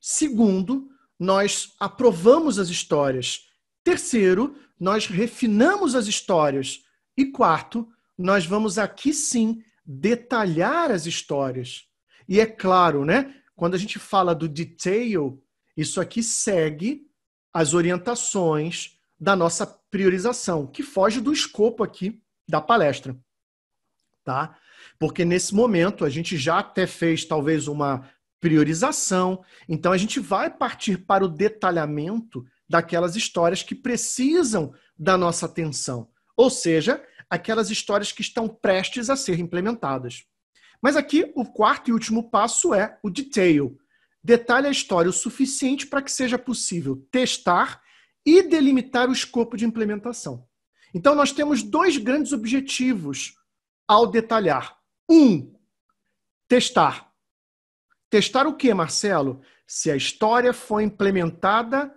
Segundo, nós aprovamos as histórias. Terceiro, nós refinamos as histórias. E quarto, nós vamos aqui sim detalhar as histórias. E é claro, né? Quando a gente fala do detail, isso aqui segue as orientações da nossa priorização, que foge do escopo aqui da palestra, tá? Porque nesse momento a gente já até fez talvez uma priorização, então a gente vai partir para o detalhamento daquelas histórias que precisam da nossa atenção, ou seja, aquelas histórias que estão prestes a ser implementadas. Mas aqui o quarto e último passo é o detail. Detalhe a história o suficiente para que seja possível testar e delimitar o escopo de implementação. Então, nós temos dois grandes objetivos ao detalhar. Um, testar. Testar o que, Marcelo? Se a história foi implementada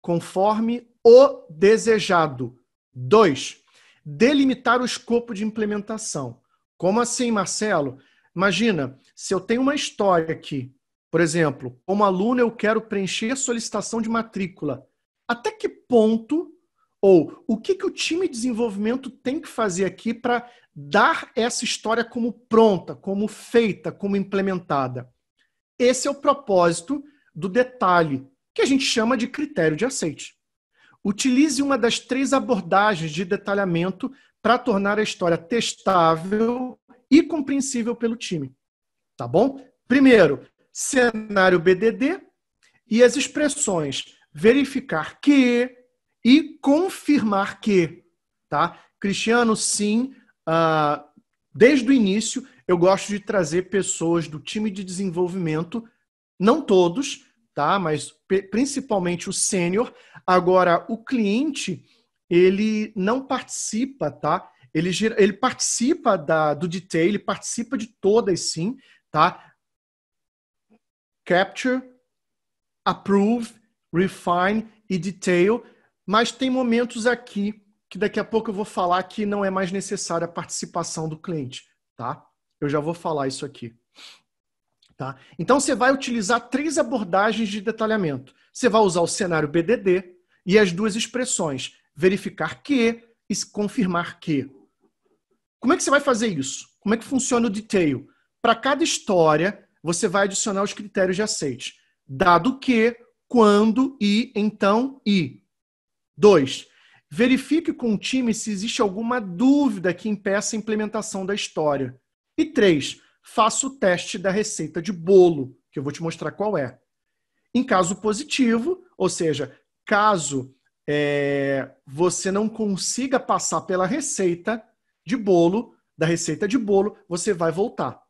conforme o desejado. Dois, delimitar o escopo de implementação. Como assim, Marcelo? Imagina, se eu tenho uma história aqui, por exemplo, como aluno eu quero preencher a solicitação de matrícula. Até que ponto ou o que, que o time de desenvolvimento tem que fazer aqui para dar essa história como pronta, como feita, como implementada? Esse é o propósito do detalhe, que a gente chama de critério de aceite. Utilize uma das três abordagens de detalhamento para tornar a história testável e compreensível pelo time. Tá bom? Primeiro, cenário BDD e as expressões verificar que e confirmar que, tá? Cristiano, sim, uh, desde o início eu gosto de trazer pessoas do time de desenvolvimento, não todos, tá? Mas principalmente o sênior. Agora, o cliente ele não participa, tá? Ele, ele participa da, do detail, ele participa de todas, sim, tá? Capture, approve, refine e detail, mas tem momentos aqui que daqui a pouco eu vou falar que não é mais necessária a participação do cliente, tá? Eu já vou falar isso aqui. Tá? Então você vai utilizar três abordagens de detalhamento. Você vai usar o cenário BDD e as duas expressões verificar que e confirmar que. Como é que você vai fazer isso? Como é que funciona o detail? Para cada história, você vai adicionar os critérios de aceite. Dado que, quando e então e. Dois, verifique com o time se existe alguma dúvida que impeça a implementação da história. E três, faça o teste da receita de bolo, que eu vou te mostrar qual é. Em caso positivo, ou seja, caso é, você não consiga passar pela receita de bolo, da receita de bolo, você vai voltar.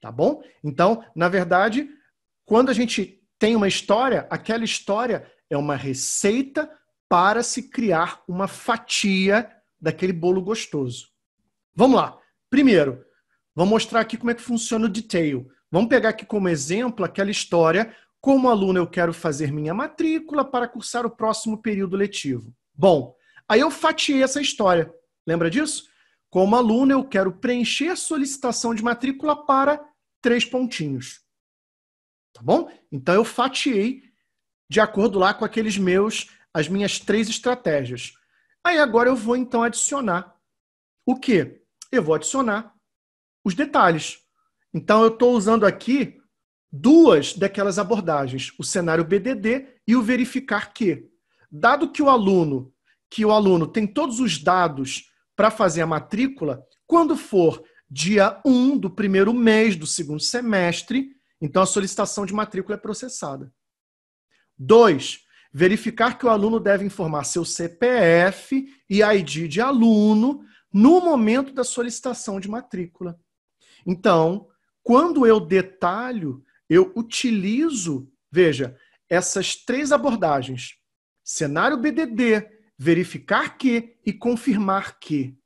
Tá bom? Então, na verdade, quando a gente tem uma história, aquela história é uma receita para se criar uma fatia daquele bolo gostoso. Vamos lá. Primeiro, vou mostrar aqui como é que funciona o detail. Vamos pegar aqui como exemplo aquela história como aluno, eu quero fazer minha matrícula para cursar o próximo período letivo. Bom, aí eu fatiei essa história. Lembra disso? Como aluno, eu quero preencher a solicitação de matrícula para três pontinhos. Tá bom? Então eu fatiei de acordo lá com aqueles meus, as minhas três estratégias. Aí agora eu vou então adicionar o quê? Eu vou adicionar os detalhes. Então eu estou usando aqui duas daquelas abordagens, o cenário BDD e o verificar que, dado que o aluno, que o aluno tem todos os dados para fazer a matrícula, quando for dia 1 do primeiro mês do segundo semestre, então a solicitação de matrícula é processada. 2. Verificar que o aluno deve informar seu CPF e ID de aluno no momento da solicitação de matrícula. Então, quando eu detalho eu utilizo, veja, essas três abordagens: cenário BDD, verificar que e confirmar que.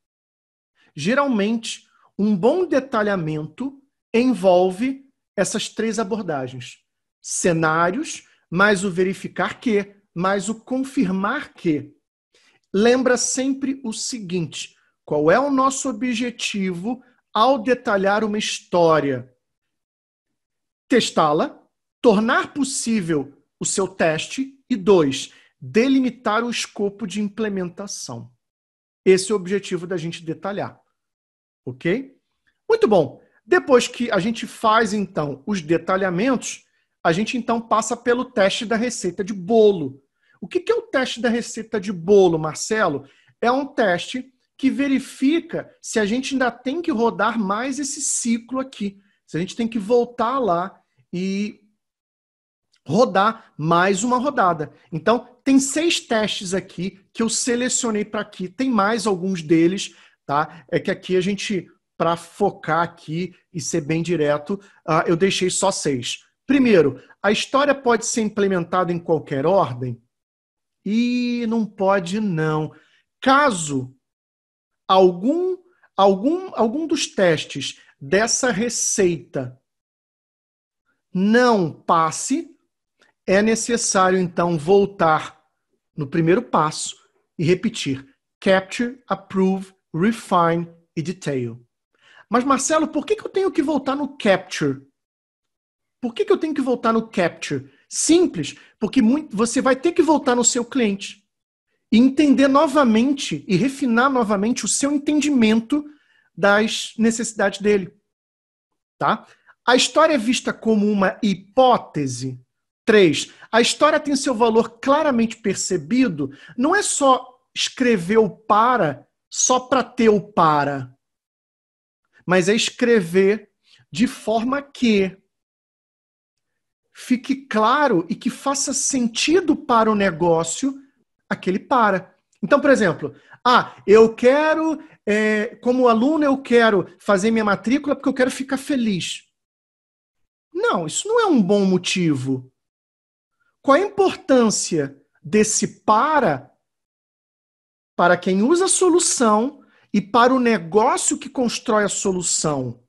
Geralmente, um bom detalhamento envolve essas três abordagens: cenários, mais o verificar que, mais o confirmar que. Lembra sempre o seguinte: qual é o nosso objetivo ao detalhar uma história? testá-la, tornar possível o seu teste e dois, delimitar o escopo de implementação. Esse é o objetivo da gente detalhar. OK? Muito bom. Depois que a gente faz então os detalhamentos, a gente então passa pelo teste da receita de bolo. O que é o teste da receita de bolo, Marcelo? É um teste que verifica se a gente ainda tem que rodar mais esse ciclo aqui. Se a gente tem que voltar lá e rodar mais uma rodada. Então, tem seis testes aqui que eu selecionei para aqui. Tem mais alguns deles, tá? É que aqui a gente, para focar aqui e ser bem direto, uh, eu deixei só seis. Primeiro, a história pode ser implementada em qualquer ordem? E não pode, não. Caso algum, algum, algum dos testes dessa receita não passe, é necessário então voltar no primeiro passo e repetir: capture, approve, refine e detail. Mas Marcelo, por que, que eu tenho que voltar no capture? Por que, que eu tenho que voltar no capture? Simples, porque muito, você vai ter que voltar no seu cliente e entender novamente e refinar novamente o seu entendimento das necessidades dele. Tá? A história é vista como uma hipótese. Três, a história tem seu valor claramente percebido. Não é só escrever o para só para ter o para, mas é escrever de forma que fique claro e que faça sentido para o negócio aquele para. Então, por exemplo, ah, eu quero é, como aluno eu quero fazer minha matrícula porque eu quero ficar feliz. Não, isso não é um bom motivo. Qual a importância desse para para quem usa a solução e para o negócio que constrói a solução?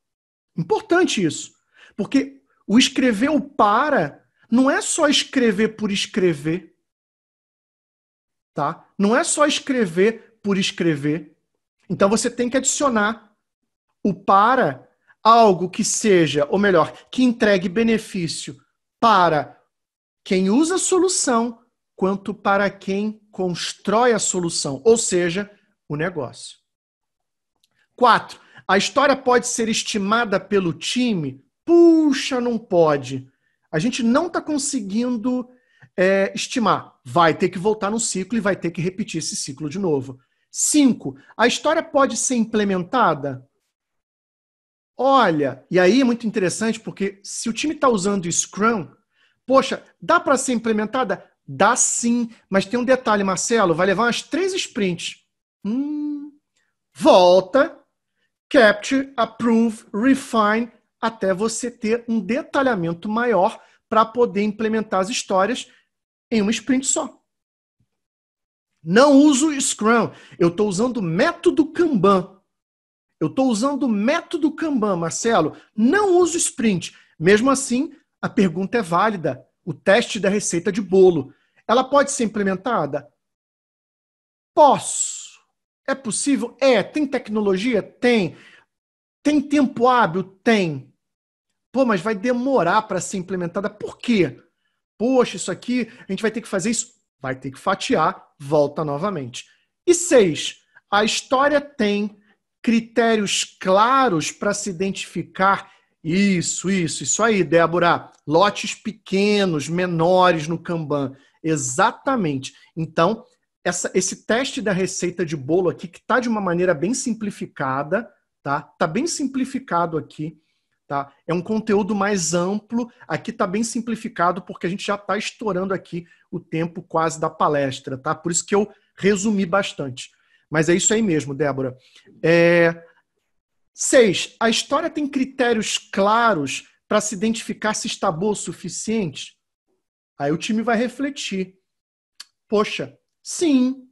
Importante isso. Porque o escrever o para não é só escrever por escrever. Tá? Não é só escrever por escrever. Então você tem que adicionar o para algo que seja, ou melhor, que entregue benefício para quem usa a solução, quanto para quem constrói a solução, ou seja, o negócio. Quatro, a história pode ser estimada pelo time? Puxa, não pode. A gente não está conseguindo é, estimar. Vai ter que voltar no ciclo e vai ter que repetir esse ciclo de novo. Cinco, a história pode ser implementada? Olha, e aí é muito interessante porque se o time está usando Scrum, poxa, dá para ser implementada? Dá sim, mas tem um detalhe, Marcelo, vai levar umas três sprints. Hum, volta, capture, approve, refine, até você ter um detalhamento maior para poder implementar as histórias em uma sprint só. Não uso Scrum. Eu estou usando o método Kanban. Eu estou usando o método Kanban, Marcelo. Não uso Sprint. Mesmo assim, a pergunta é válida. O teste da receita de bolo. Ela pode ser implementada? Posso. É possível? É. Tem tecnologia? Tem. Tem tempo hábil? Tem. Pô, mas vai demorar para ser implementada. Por quê? Poxa, isso aqui, a gente vai ter que fazer isso Vai ter que fatiar, volta novamente. E seis, a história tem critérios claros para se identificar isso, isso, isso aí, Débora. Lotes pequenos, menores no Kanban. Exatamente. Então, essa, esse teste da receita de bolo aqui, que está de uma maneira bem simplificada, tá? Tá bem simplificado aqui, tá? É um conteúdo mais amplo. Aqui está bem simplificado porque a gente já está estourando aqui o tempo quase da palestra, tá? Por isso que eu resumi bastante. Mas é isso aí mesmo, Débora. É... Seis, a história tem critérios claros para se identificar se está boa o suficiente? Aí o time vai refletir. Poxa, sim,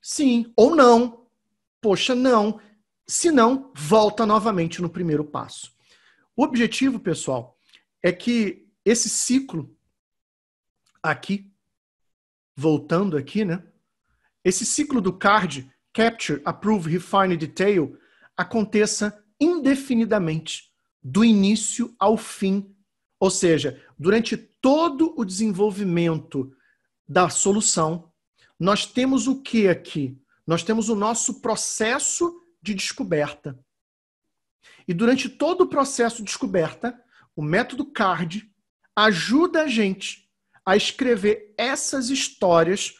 sim, ou não. Poxa, não. Se não, volta novamente no primeiro passo. O objetivo, pessoal, é que esse ciclo aqui voltando aqui, né? Esse ciclo do CARD, Capture, Approve, Refine, Detail, aconteça indefinidamente, do início ao fim. Ou seja, durante todo o desenvolvimento da solução, nós temos o que aqui? Nós temos o nosso processo de descoberta. E durante todo o processo de descoberta, o método CARD ajuda a gente a escrever essas histórias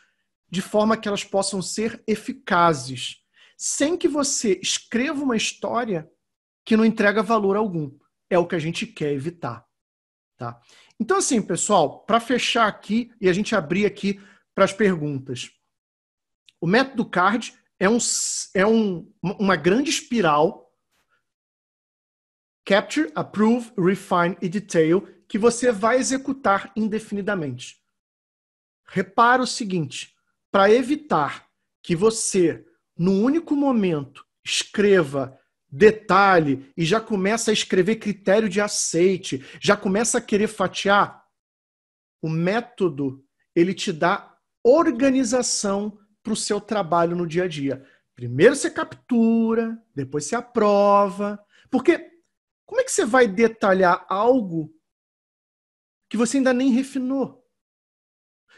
de forma que elas possam ser eficazes, sem que você escreva uma história que não entrega valor algum. É o que a gente quer evitar, tá? Então assim, pessoal, para fechar aqui e a gente abrir aqui para as perguntas. O método CARD é, um, é um, uma grande espiral capture, approve, refine e detail que você vai executar indefinidamente. Repara o seguinte: para evitar que você, num único momento, escreva detalhe e já começa a escrever critério de aceite, já começa a querer fatiar, o método ele te dá organização para o seu trabalho no dia a dia. Primeiro você captura, depois você aprova. Porque como é que você vai detalhar algo que você ainda nem refinou.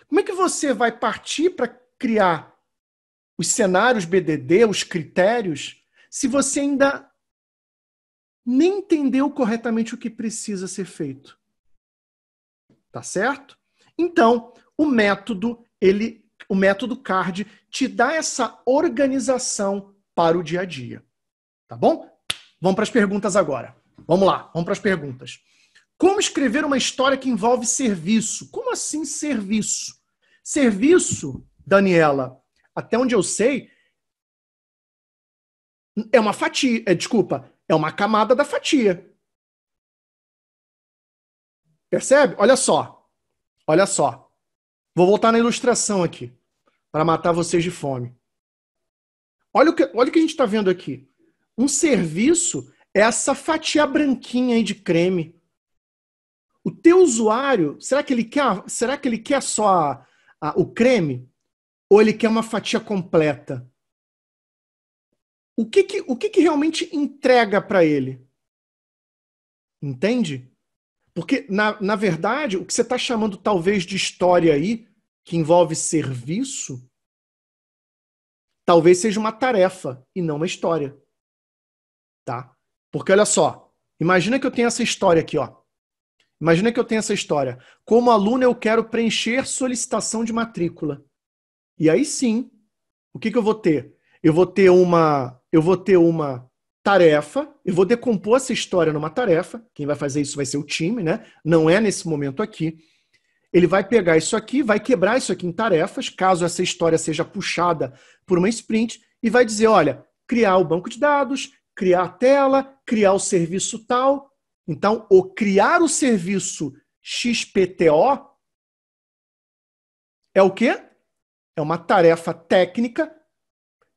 Como é que você vai partir para criar os cenários BDD, os critérios, se você ainda nem entendeu corretamente o que precisa ser feito? Tá certo? Então, o método, ele, o método CARD te dá essa organização para o dia a dia. Tá bom? Vamos para as perguntas agora. Vamos lá, vamos para as perguntas. Como escrever uma história que envolve serviço? Como assim serviço? Serviço, Daniela, até onde eu sei, é uma fatia. É, desculpa, é uma camada da fatia. Percebe? Olha só. Olha só. Vou voltar na ilustração aqui, para matar vocês de fome. Olha o que, olha o que a gente está vendo aqui. Um serviço é essa fatia branquinha aí de creme o teu usuário, será que ele quer, será que ele quer só a, a, o creme ou ele quer uma fatia completa? O que que, o que, que realmente entrega para ele? Entende? Porque, na, na verdade, o que você está chamando talvez de história aí, que envolve serviço, talvez seja uma tarefa e não uma história. Tá? Porque olha só, imagina que eu tenho essa história aqui, ó. Imagina que eu tenho essa história. Como aluno, eu quero preencher solicitação de matrícula. E aí sim, o que, que eu vou ter? Eu vou ter uma, eu vou ter uma tarefa, eu vou decompor essa história numa tarefa. Quem vai fazer isso vai ser o time, né? Não é nesse momento aqui. Ele vai pegar isso aqui, vai quebrar isso aqui em tarefas, caso essa história seja puxada por uma sprint, e vai dizer: olha, criar o banco de dados, criar a tela, criar o serviço tal, então, o criar o serviço XPTO é o quê? É uma tarefa técnica,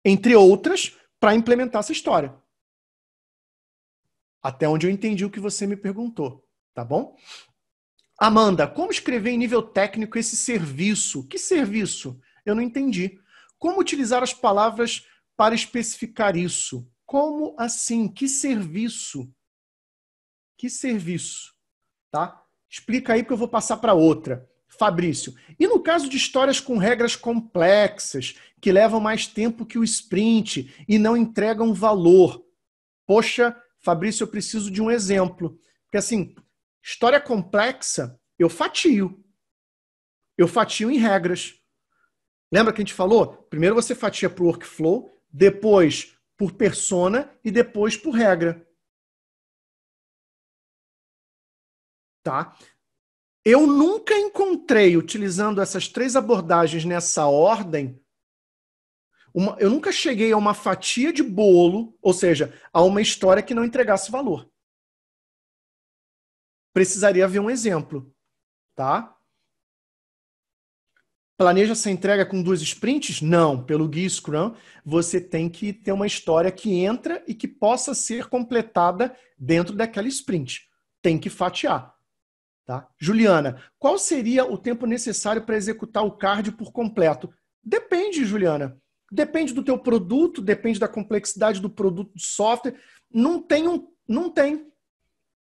entre outras, para implementar essa história. Até onde eu entendi o que você me perguntou, tá bom? Amanda, como escrever em nível técnico esse serviço? Que serviço? Eu não entendi. Como utilizar as palavras para especificar isso? Como assim? Que serviço? que serviço, tá? Explica aí porque eu vou passar para outra. Fabrício, e no caso de histórias com regras complexas, que levam mais tempo que o sprint e não entregam valor? Poxa, Fabrício, eu preciso de um exemplo. Porque assim, história complexa, eu fatio. Eu fatio em regras. Lembra que a gente falou? Primeiro você fatia para o workflow, depois por persona e depois por regra. Tá? Eu nunca encontrei, utilizando essas três abordagens nessa ordem, uma, eu nunca cheguei a uma fatia de bolo, ou seja, a uma história que não entregasse valor. Precisaria haver um exemplo, tá? Planeja essa entrega com duas sprints? Não. Pelo Guia Scrum, você tem que ter uma história que entra e que possa ser completada dentro daquela sprint. Tem que fatiar. Tá? Juliana, qual seria o tempo necessário para executar o cardio por completo? Depende, Juliana. Depende do teu produto, depende da complexidade do produto de software. Não tem um, não tem.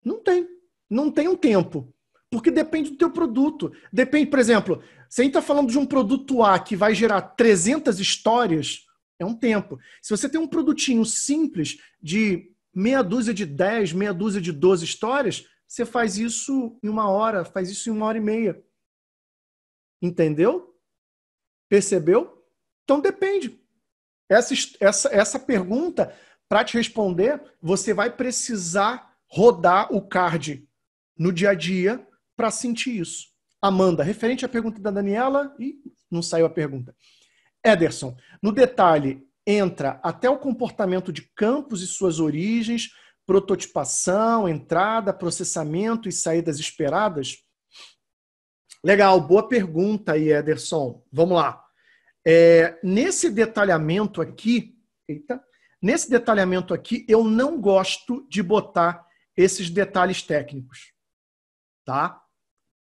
Não tem. Não tem um tempo. Porque depende do teu produto. Depende, por exemplo, se a gente está falando de um produto A que vai gerar 300 histórias, é um tempo. Se você tem um produtinho simples de meia dúzia de 10, meia dúzia de 12 histórias, você faz isso em uma hora, faz isso em uma hora e meia. Entendeu? Percebeu? Então depende. Essa, essa, essa pergunta, para te responder, você vai precisar rodar o card no dia a dia para sentir isso. Amanda, referente à pergunta da Daniela, e não saiu a pergunta. Ederson, no detalhe entra até o comportamento de campos e suas origens, prototipação, entrada, processamento e saídas esperadas? Legal, boa pergunta aí, Ederson. Vamos lá. É, nesse detalhamento aqui, eita, nesse detalhamento aqui, eu não gosto de botar esses detalhes técnicos. Tá?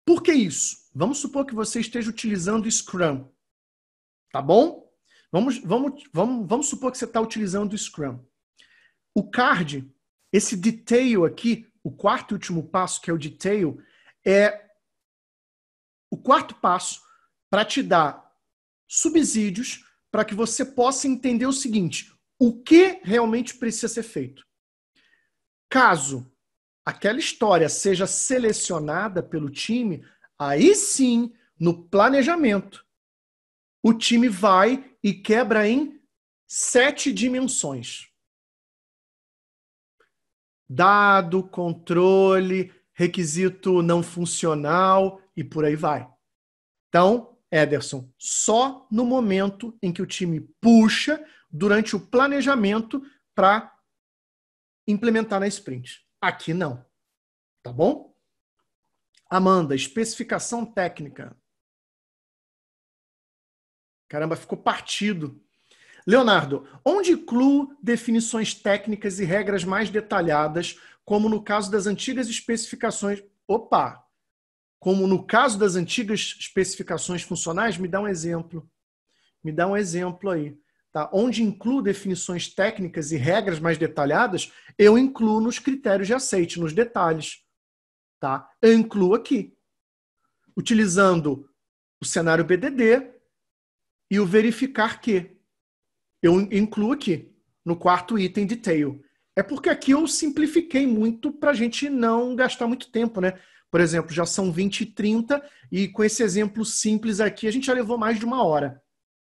Por que isso? Vamos supor que você esteja utilizando Scrum. Tá bom? Vamos, vamos, vamos, vamos supor que você está utilizando Scrum. O card esse detail aqui, o quarto e último passo, que é o detail, é o quarto passo para te dar subsídios para que você possa entender o seguinte: o que realmente precisa ser feito. Caso aquela história seja selecionada pelo time, aí sim, no planejamento, o time vai e quebra em sete dimensões dado, controle, requisito não funcional e por aí vai. Então, Ederson, só no momento em que o time puxa durante o planejamento para implementar na sprint. Aqui não. Tá bom? Amanda, especificação técnica. Caramba, ficou partido. Leonardo, onde incluo definições técnicas e regras mais detalhadas, como no caso das antigas especificações. Opa! Como no caso das antigas especificações funcionais, me dá um exemplo. Me dá um exemplo aí. Tá? Onde incluo definições técnicas e regras mais detalhadas, eu incluo nos critérios de aceite, nos detalhes. Tá? Eu incluo aqui. Utilizando o cenário BDD e o verificar que eu incluo aqui no quarto item detail. É porque aqui eu simplifiquei muito para a gente não gastar muito tempo, né? Por exemplo, já são 20 e 30 e com esse exemplo simples aqui a gente já levou mais de uma hora,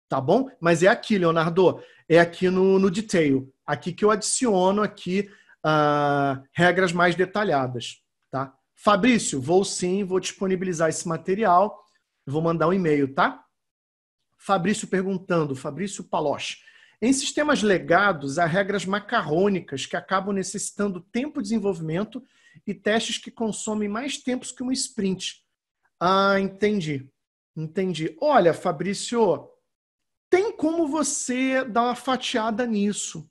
tá bom? Mas é aqui, Leonardo, é aqui no, no detail, aqui que eu adiciono aqui uh, regras mais detalhadas, tá? Fabrício, vou sim, vou disponibilizar esse material, vou mandar um e-mail, tá? Fabrício perguntando, Fabrício Paloche. Em sistemas legados, há regras macarrônicas que acabam necessitando tempo de desenvolvimento e testes que consomem mais tempos que um sprint. Ah, entendi. Entendi. Olha, Fabrício, tem como você dar uma fatiada nisso.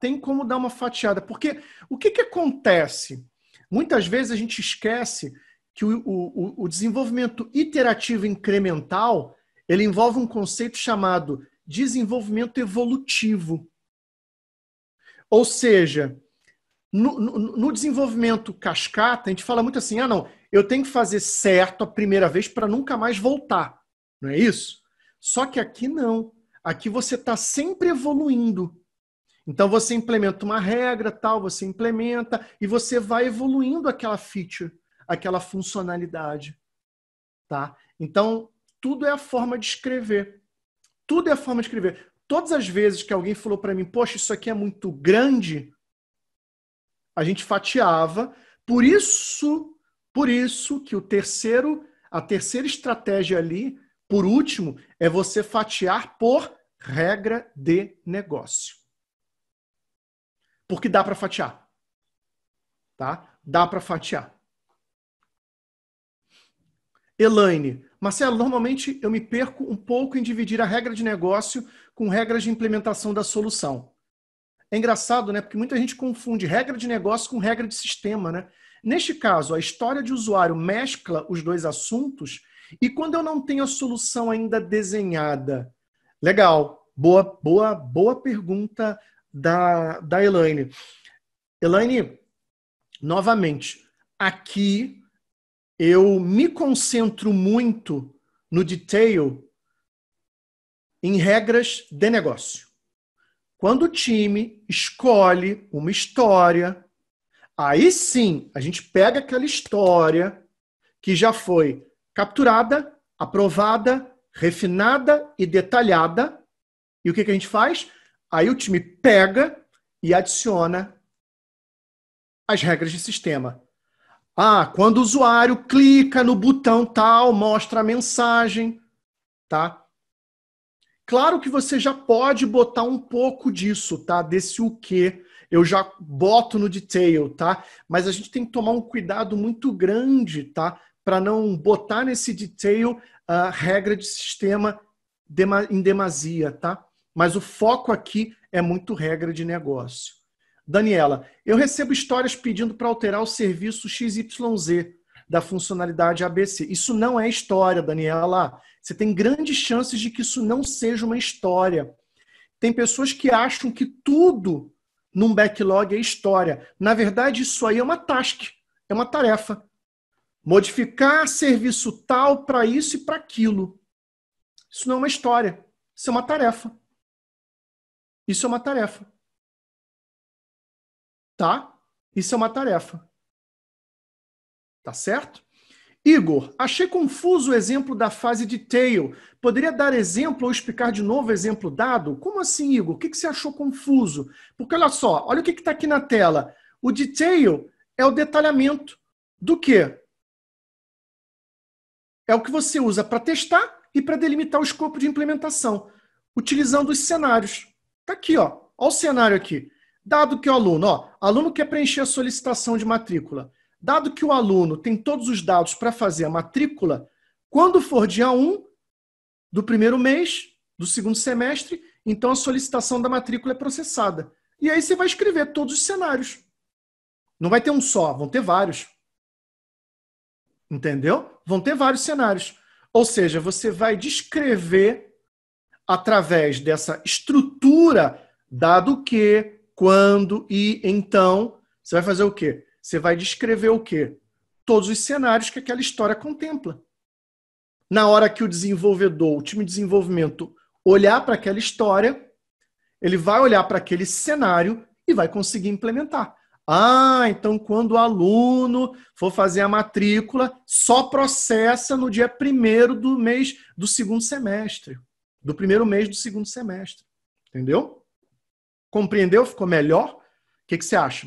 Tem como dar uma fatiada. Porque o que, que acontece? Muitas vezes a gente esquece que o, o, o desenvolvimento iterativo incremental ele envolve um conceito chamado desenvolvimento evolutivo. Ou seja, no, no, no, desenvolvimento cascata, a gente fala muito assim: ah, não, eu tenho que fazer certo a primeira vez para nunca mais voltar. Não é isso? Só que aqui não. Aqui você está sempre evoluindo. Então você implementa uma regra, tal, você implementa e você vai evoluindo aquela feature, aquela funcionalidade, tá? Então, tudo é a forma de escrever. Tudo é a forma de escrever. Todas as vezes que alguém falou para mim, poxa, isso aqui é muito grande, a gente fatiava. Por isso, por isso que o terceiro, a terceira estratégia ali, por último, é você fatiar por regra de negócio. Porque dá para fatiar. Tá? Dá para fatiar. Elaine, Marcelo, normalmente eu me perco um pouco em dividir a regra de negócio com regras de implementação da solução. É engraçado, né? Porque muita gente confunde regra de negócio com regra de sistema, né? Neste caso, a história de usuário mescla os dois assuntos e quando eu não tenho a solução ainda desenhada. Legal, boa, boa, boa pergunta da, da Elaine. Elaine, novamente, aqui eu me concentro muito no detail em regras de negócio. Quando o time escolhe uma história, aí sim a gente pega aquela história que já foi capturada, aprovada, refinada e detalhada. E o que, que a gente faz? Aí o time pega e adiciona as regras de sistema. Ah, quando o usuário clica no botão tal, mostra a mensagem, tá? Claro que você já pode botar um pouco disso, tá? Desse o que eu já boto no detail, tá? Mas a gente tem que tomar um cuidado muito grande, tá? Para não botar nesse detail a regra de sistema em demasia, tá? Mas o foco aqui é muito regra de negócio. Daniela, eu recebo histórias pedindo para alterar o serviço XYZ da funcionalidade ABC. Isso não é história, Daniela. Você tem grandes chances de que isso não seja uma história. Tem pessoas que acham que tudo num backlog é história. Na verdade, isso aí é uma task, é uma tarefa. Modificar serviço tal para isso e para aquilo. Isso não é uma história. Isso é uma tarefa. Isso é uma tarefa tá? Isso é uma tarefa. Tá certo? Igor, achei confuso o exemplo da fase de tail. Poderia dar exemplo ou explicar de novo o exemplo dado? Como assim, Igor? O que você achou confuso? Porque olha só, olha o que está aqui na tela. O detail é o detalhamento do que? É o que você usa para testar e para delimitar o escopo de implementação, utilizando os cenários. Está aqui, ó. Olha o cenário aqui. Dado que o aluno, ó, aluno quer preencher a solicitação de matrícula. Dado que o aluno tem todos os dados para fazer a matrícula, quando for dia 1 do primeiro mês, do segundo semestre, então a solicitação da matrícula é processada. E aí você vai escrever todos os cenários. Não vai ter um só, vão ter vários. Entendeu? Vão ter vários cenários. Ou seja, você vai descrever através dessa estrutura, dado que, quando e então. Você vai fazer o quê? Você vai descrever o quê? Todos os cenários que aquela história contempla. Na hora que o desenvolvedor, o time de desenvolvimento, olhar para aquela história, ele vai olhar para aquele cenário e vai conseguir implementar. Ah, então quando o aluno for fazer a matrícula, só processa no dia primeiro do mês do segundo semestre, do primeiro mês do segundo semestre. Entendeu? Compreendeu? Ficou melhor? O que, que você acha?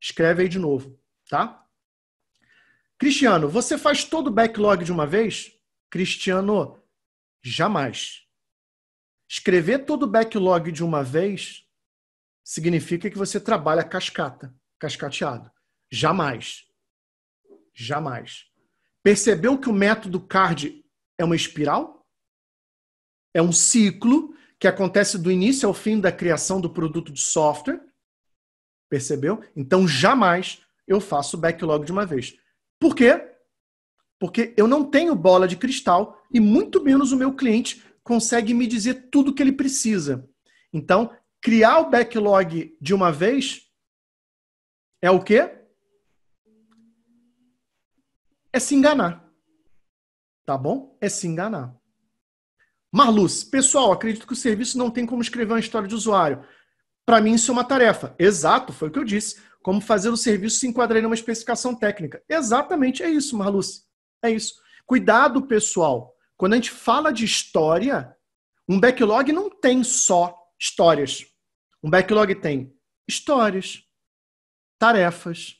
Escreve aí de novo, tá? Cristiano, você faz todo o backlog de uma vez? Cristiano, jamais. Escrever todo o backlog de uma vez significa que você trabalha cascata, cascateado. Jamais. Jamais. Percebeu que o método CARD é uma espiral? É um ciclo que acontece do início ao fim da criação do produto de software. Percebeu? Então jamais eu faço backlog de uma vez. Por quê? Porque eu não tenho bola de cristal e muito menos o meu cliente consegue me dizer tudo que ele precisa. Então, criar o backlog de uma vez é o quê? É se enganar. Tá bom? É se enganar. Marluz, pessoal, acredito que o serviço não tem como escrever uma história de usuário. Para mim, isso é uma tarefa. Exato, foi o que eu disse. Como fazer o serviço se enquadrar em uma especificação técnica. Exatamente, é isso, Marluz. É isso. Cuidado, pessoal. Quando a gente fala de história, um backlog não tem só histórias. Um backlog tem histórias, tarefas,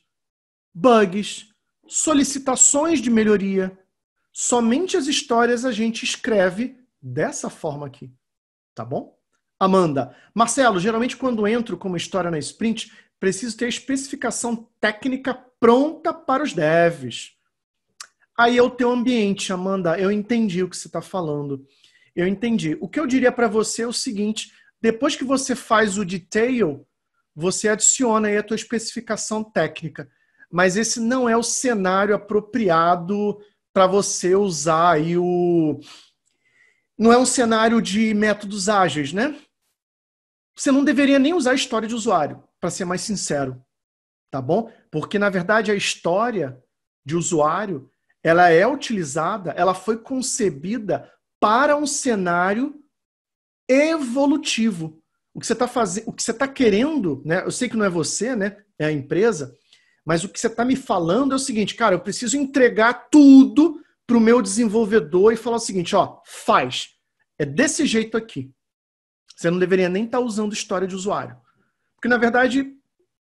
bugs, solicitações de melhoria. Somente as histórias a gente escreve dessa forma aqui. Tá bom? Amanda. Marcelo, geralmente quando entro com uma história na sprint, preciso ter a especificação técnica pronta para os devs. Aí é o teu ambiente, Amanda. Eu entendi o que você está falando. Eu entendi. O que eu diria para você é o seguinte: depois que você faz o detail, você adiciona aí a tua especificação técnica. Mas esse não é o cenário apropriado para você usar aí o, não é um cenário de métodos ágeis, né? Você não deveria nem usar a história de usuário, para ser mais sincero, tá bom? Porque na verdade a história de usuário, ela é utilizada, ela foi concebida para um cenário evolutivo. O que você está fazendo, o que você está querendo, né? Eu sei que não é você, né? É a empresa, mas o que você está me falando é o seguinte, cara, eu preciso entregar tudo para o meu desenvolvedor e falar o seguinte: ó, faz. É desse jeito aqui. Você não deveria nem estar tá usando história de usuário. Porque, na verdade,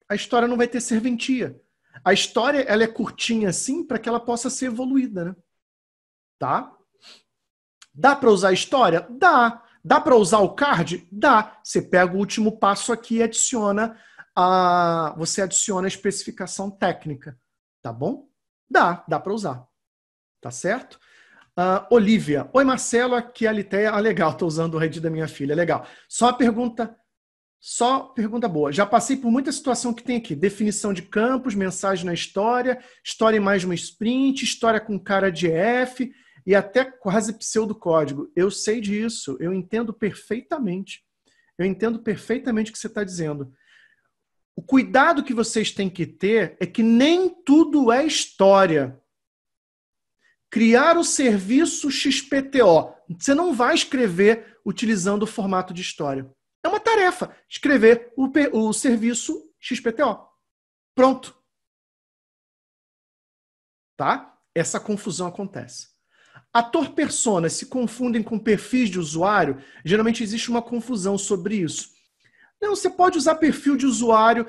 a história não vai ter serventia. A história ela é curtinha assim para que ela possa ser evoluída, né? Tá? Dá para usar a história? Dá. Dá para usar o card? Dá. Você pega o último passo aqui e adiciona a você adiciona a especificação técnica, tá bom? Dá, dá para usar tá certo? Uh, Olivia, oi Marcelo, aqui é a Liteia. Ah, legal, estou usando o Reddit da minha filha, legal. Só pergunta só pergunta boa. Já passei por muita situação que tem aqui: definição de campos, mensagem na história, história em mais uma sprint, história com cara de F e até quase pseudocódigo. Eu sei disso, eu entendo perfeitamente. Eu entendo perfeitamente o que você está dizendo. O cuidado que vocês têm que ter é que nem tudo é história criar o serviço XPTO. Você não vai escrever utilizando o formato de história. É uma tarefa, escrever o, o serviço XPTO. Pronto. Tá? Essa confusão acontece. Ator personas se confundem com perfis de usuário, geralmente existe uma confusão sobre isso. Não, você pode usar perfil de usuário.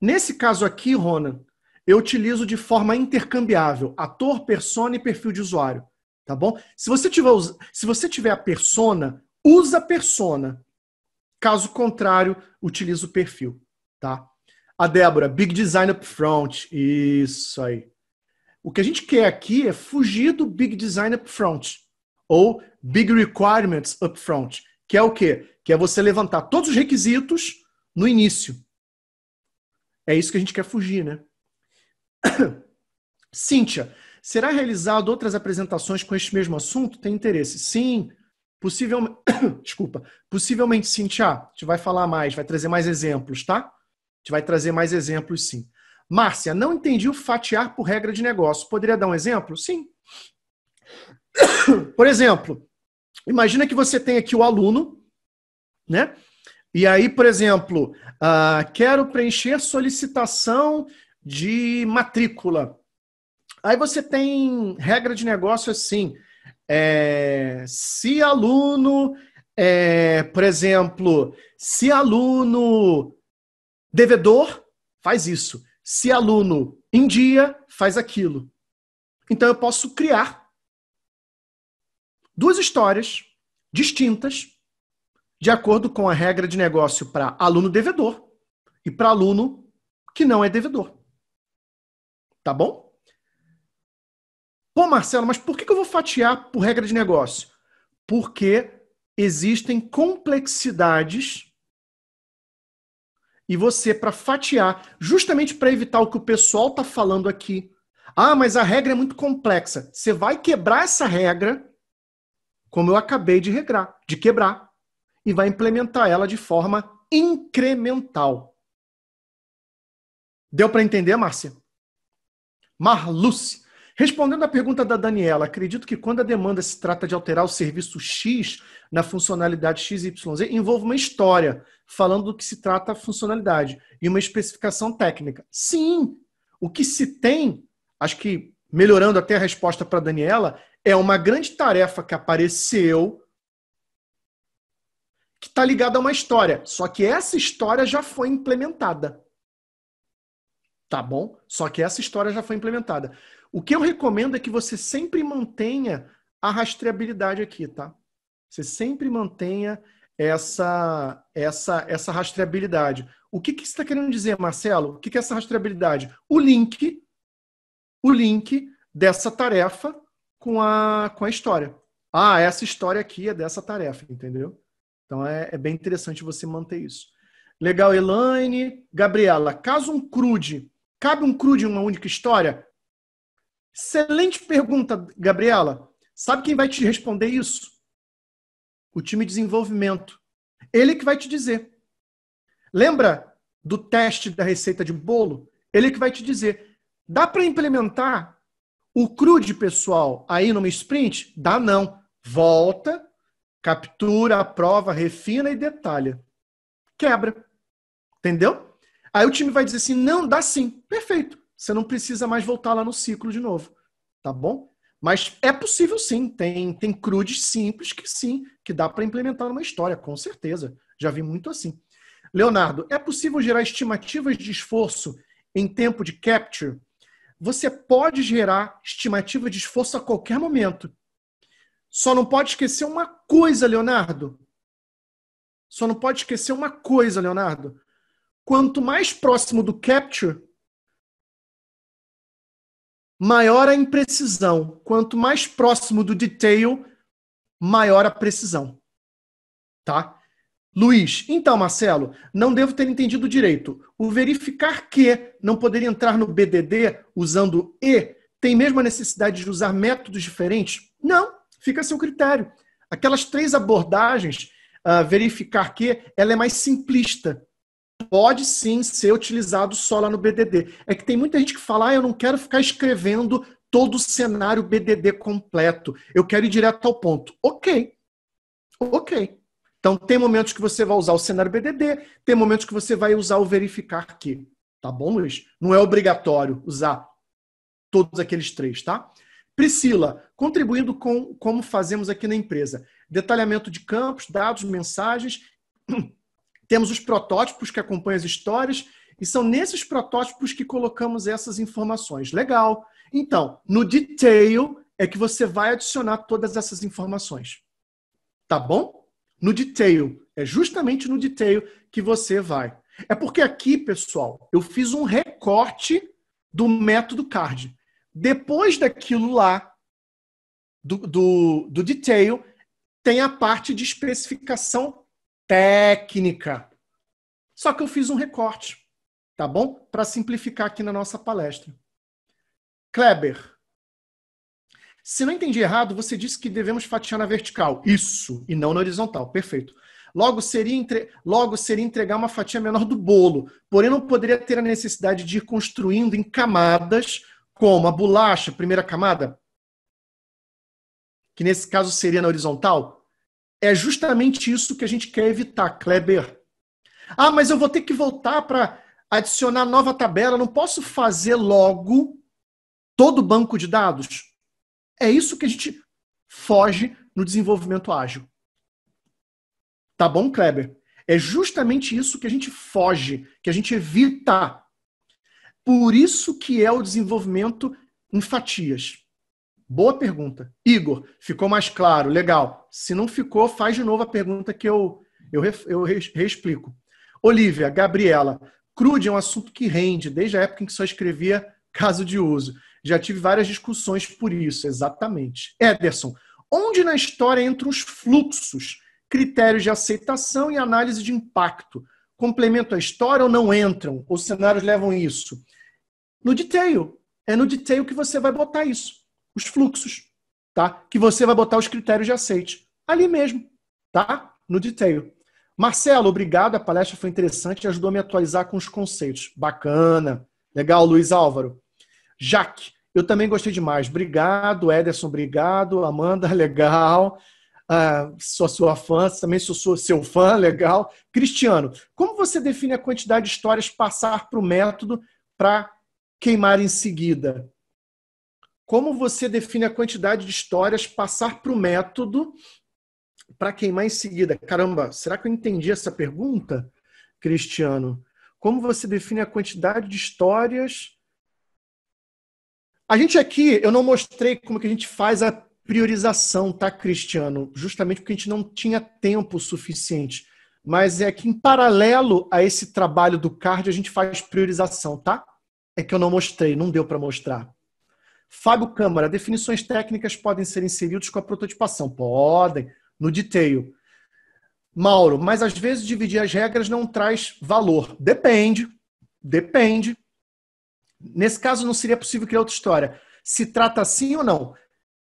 Nesse caso aqui, Ronan, eu utilizo de forma intercambiável ator, persona e perfil de usuário, tá bom? Se você tiver, se você tiver a persona, usa a persona. Caso contrário, utiliza o perfil, tá? A Débora, Big Design Upfront, isso aí. O que a gente quer aqui é fugir do Big Design Upfront ou Big Requirements Upfront, que é o quê? Que é você levantar todos os requisitos no início. É isso que a gente quer fugir, né? Cíntia, será realizado outras apresentações com este mesmo assunto? Tem interesse? Sim, possivelmente. Desculpa. Possivelmente, Cíntia, a gente vai falar mais, vai trazer mais exemplos, tá? A gente vai trazer mais exemplos, sim. Márcia, não entendi o fatiar por regra de negócio. Poderia dar um exemplo? Sim. Por exemplo, imagina que você tem aqui o aluno, né? E aí, por exemplo, uh, quero preencher solicitação de matrícula. Aí você tem regra de negócio assim. É, se aluno, é, por exemplo, se aluno devedor, faz isso. Se aluno em dia, faz aquilo. Então eu posso criar duas histórias distintas de acordo com a regra de negócio para aluno devedor e para aluno que não é devedor. Tá bom? Pô, Marcelo, mas por que eu vou fatiar por regra de negócio? Porque existem complexidades e você, para fatiar, justamente para evitar o que o pessoal está falando aqui. Ah, mas a regra é muito complexa. Você vai quebrar essa regra, como eu acabei de regrar, de quebrar, e vai implementar ela de forma incremental. Deu para entender, Márcia? Marluce. Respondendo à pergunta da Daniela, acredito que quando a demanda se trata de alterar o serviço X na funcionalidade XYZ, envolve uma história falando do que se trata a funcionalidade e uma especificação técnica. Sim, o que se tem, acho que melhorando até a resposta para a Daniela, é uma grande tarefa que apareceu que está ligada a uma história. Só que essa história já foi implementada tá bom? Só que essa história já foi implementada. O que eu recomendo é que você sempre mantenha a rastreabilidade aqui, tá? Você sempre mantenha essa essa essa rastreabilidade. O que, que você está querendo dizer, Marcelo? O que, que é essa rastreabilidade? O link, o link dessa tarefa com a, com a história. Ah, essa história aqui é dessa tarefa, entendeu? Então é, é bem interessante você manter isso. Legal, Elaine. Gabriela, caso um crude Cabe um cru de uma única história? Excelente pergunta, Gabriela. Sabe quem vai te responder isso? O time de desenvolvimento. Ele que vai te dizer. Lembra do teste da receita de bolo? Ele que vai te dizer. Dá para implementar o crude, pessoal, aí numa sprint? Dá não. Volta, captura, aprova, refina e detalha. Quebra. Entendeu? Aí o time vai dizer assim: não, dá sim. Perfeito. Você não precisa mais voltar lá no ciclo de novo. Tá bom? Mas é possível sim. Tem, tem crudes simples que sim, que dá para implementar numa história, com certeza. Já vi muito assim. Leonardo, é possível gerar estimativas de esforço em tempo de capture? Você pode gerar estimativa de esforço a qualquer momento. Só não pode esquecer uma coisa, Leonardo. Só não pode esquecer uma coisa, Leonardo quanto mais próximo do capture, maior a imprecisão. Quanto mais próximo do detail, maior a precisão. Tá? Luiz, então, Marcelo, não devo ter entendido direito. O verificar que não poderia entrar no BDD usando e tem mesmo a necessidade de usar métodos diferentes? Não, fica a seu critério. Aquelas três abordagens, uh, verificar que, ela é mais simplista pode sim ser utilizado só lá no BDD. É que tem muita gente que fala, ah, eu não quero ficar escrevendo todo o cenário BDD completo, eu quero ir direto ao ponto. Ok, ok. Então, tem momentos que você vai usar o cenário BDD, tem momentos que você vai usar o verificar que. Tá bom, Luiz? Não é obrigatório usar todos aqueles três, tá? Priscila, contribuindo com como fazemos aqui na empresa: detalhamento de campos, dados, mensagens Temos os protótipos que acompanham as histórias e são nesses protótipos que colocamos essas informações. Legal. Então, no detail é que você vai adicionar todas essas informações. Tá bom? No detail. É justamente no detail que você vai. É porque aqui, pessoal, eu fiz um recorte do método CARD. Depois daquilo lá, do, do, do detail, tem a parte de especificação técnica. Só que eu fiz um recorte, tá bom? Para simplificar aqui na nossa palestra. Kleber, se não entendi errado, você disse que devemos fatiar na vertical. Isso, e não na horizontal. Perfeito. Logo seria, entre... Logo seria entregar uma fatia menor do bolo, porém não poderia ter a necessidade de ir construindo em camadas, como a bolacha, primeira camada, que nesse caso seria na horizontal, é justamente isso que a gente quer evitar, Kleber. Ah, mas eu vou ter que voltar para adicionar nova tabela, não posso fazer logo todo o banco de dados? É isso que a gente foge no desenvolvimento ágil. Tá bom, Kleber? É justamente isso que a gente foge, que a gente evita. Por isso que é o desenvolvimento em fatias. Boa pergunta. Igor, ficou mais claro? Legal. Se não ficou, faz de novo a pergunta que eu, eu, eu reexplico. Olivia, Gabriela, crude é um assunto que rende, desde a época em que só escrevia caso de uso. Já tive várias discussões por isso, exatamente. Ederson, onde na história entram os fluxos, critérios de aceitação e análise de impacto? Complementam a história ou não entram? Os cenários levam isso? No detail. É no detail que você vai botar isso os fluxos, tá? Que você vai botar os critérios de aceite ali mesmo, tá? No detail. Marcelo, obrigado, a palestra foi interessante e ajudou a me atualizar com os conceitos. Bacana. Legal, Luiz Álvaro. Jaque, eu também gostei demais. Obrigado, Ederson, obrigado. Amanda, legal. Ah, sou sua fã, também sou, sou seu fã, legal. Cristiano, como você define a quantidade de histórias passar para o método para queimar em seguida? Como você define a quantidade de histórias passar para o método para queimar em seguida? Caramba, será que eu entendi essa pergunta, Cristiano? Como você define a quantidade de histórias? A gente aqui, eu não mostrei como que a gente faz a priorização, tá, Cristiano? Justamente porque a gente não tinha tempo suficiente. Mas é que em paralelo a esse trabalho do card, a gente faz priorização, tá? É que eu não mostrei, não deu para mostrar. Fábio Câmara, definições técnicas podem ser inseridas com a prototipação. Podem, no detail. Mauro, mas às vezes dividir as regras não traz valor. Depende, depende. Nesse caso, não seria possível criar outra história. Se trata assim ou não?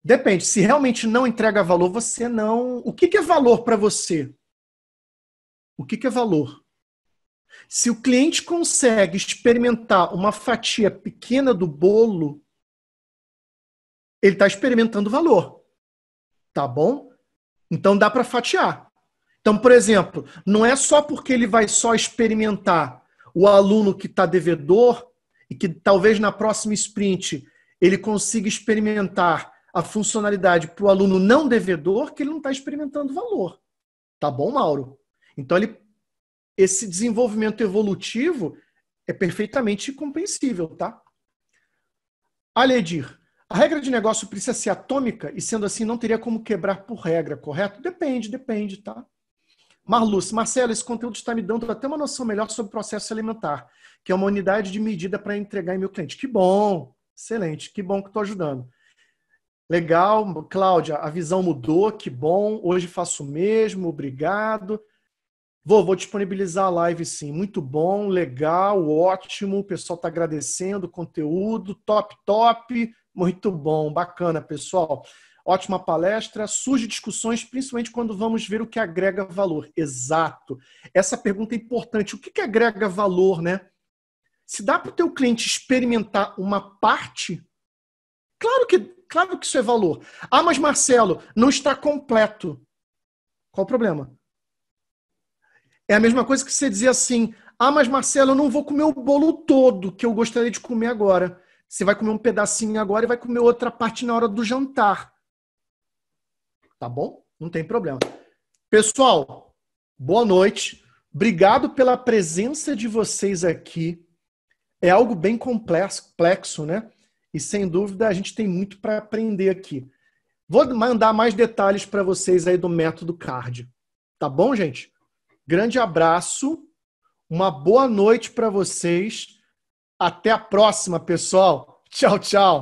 Depende. Se realmente não entrega valor, você não. O que, é valor para você? O que é valor? Se o cliente consegue experimentar uma fatia pequena do bolo, ele está experimentando valor. Tá bom? Então dá para fatiar. Então, por exemplo, não é só porque ele vai só experimentar o aluno que está devedor e que talvez na próxima sprint ele consiga experimentar a funcionalidade para o aluno não devedor que ele não está experimentando valor. Tá bom, Mauro? Então, ele, esse desenvolvimento evolutivo é perfeitamente compreensível, tá? Aledir, a regra de negócio precisa ser atômica e, sendo assim, não teria como quebrar por regra, correto? Depende, depende, tá? Marluce, Marcelo, esse conteúdo está me dando até uma noção melhor sobre o processo alimentar, que é uma unidade de medida para entregar em meu cliente. Que bom, excelente, que bom que estou ajudando. Legal, Cláudia, a visão mudou, que bom, hoje faço o mesmo, obrigado. Vou, vou disponibilizar a live sim, muito bom, legal, ótimo, o pessoal está agradecendo, conteúdo, top, top. Muito bom, bacana, pessoal. Ótima palestra. Surge discussões, principalmente quando vamos ver o que agrega valor. Exato. Essa pergunta é importante. O que, que agrega valor, né? Se dá para o teu cliente experimentar uma parte, claro que, claro que isso é valor. Ah, mas Marcelo, não está completo. Qual o problema? É a mesma coisa que você dizer assim: ah, mas Marcelo, eu não vou comer o bolo todo que eu gostaria de comer agora. Você vai comer um pedacinho agora e vai comer outra parte na hora do jantar. Tá bom? Não tem problema. Pessoal, boa noite. Obrigado pela presença de vocês aqui. É algo bem complexo, né? E sem dúvida a gente tem muito para aprender aqui. Vou mandar mais detalhes para vocês aí do método CARD. Tá bom, gente? Grande abraço, uma boa noite para vocês até a próxima, pessoal. Tchau, tchau.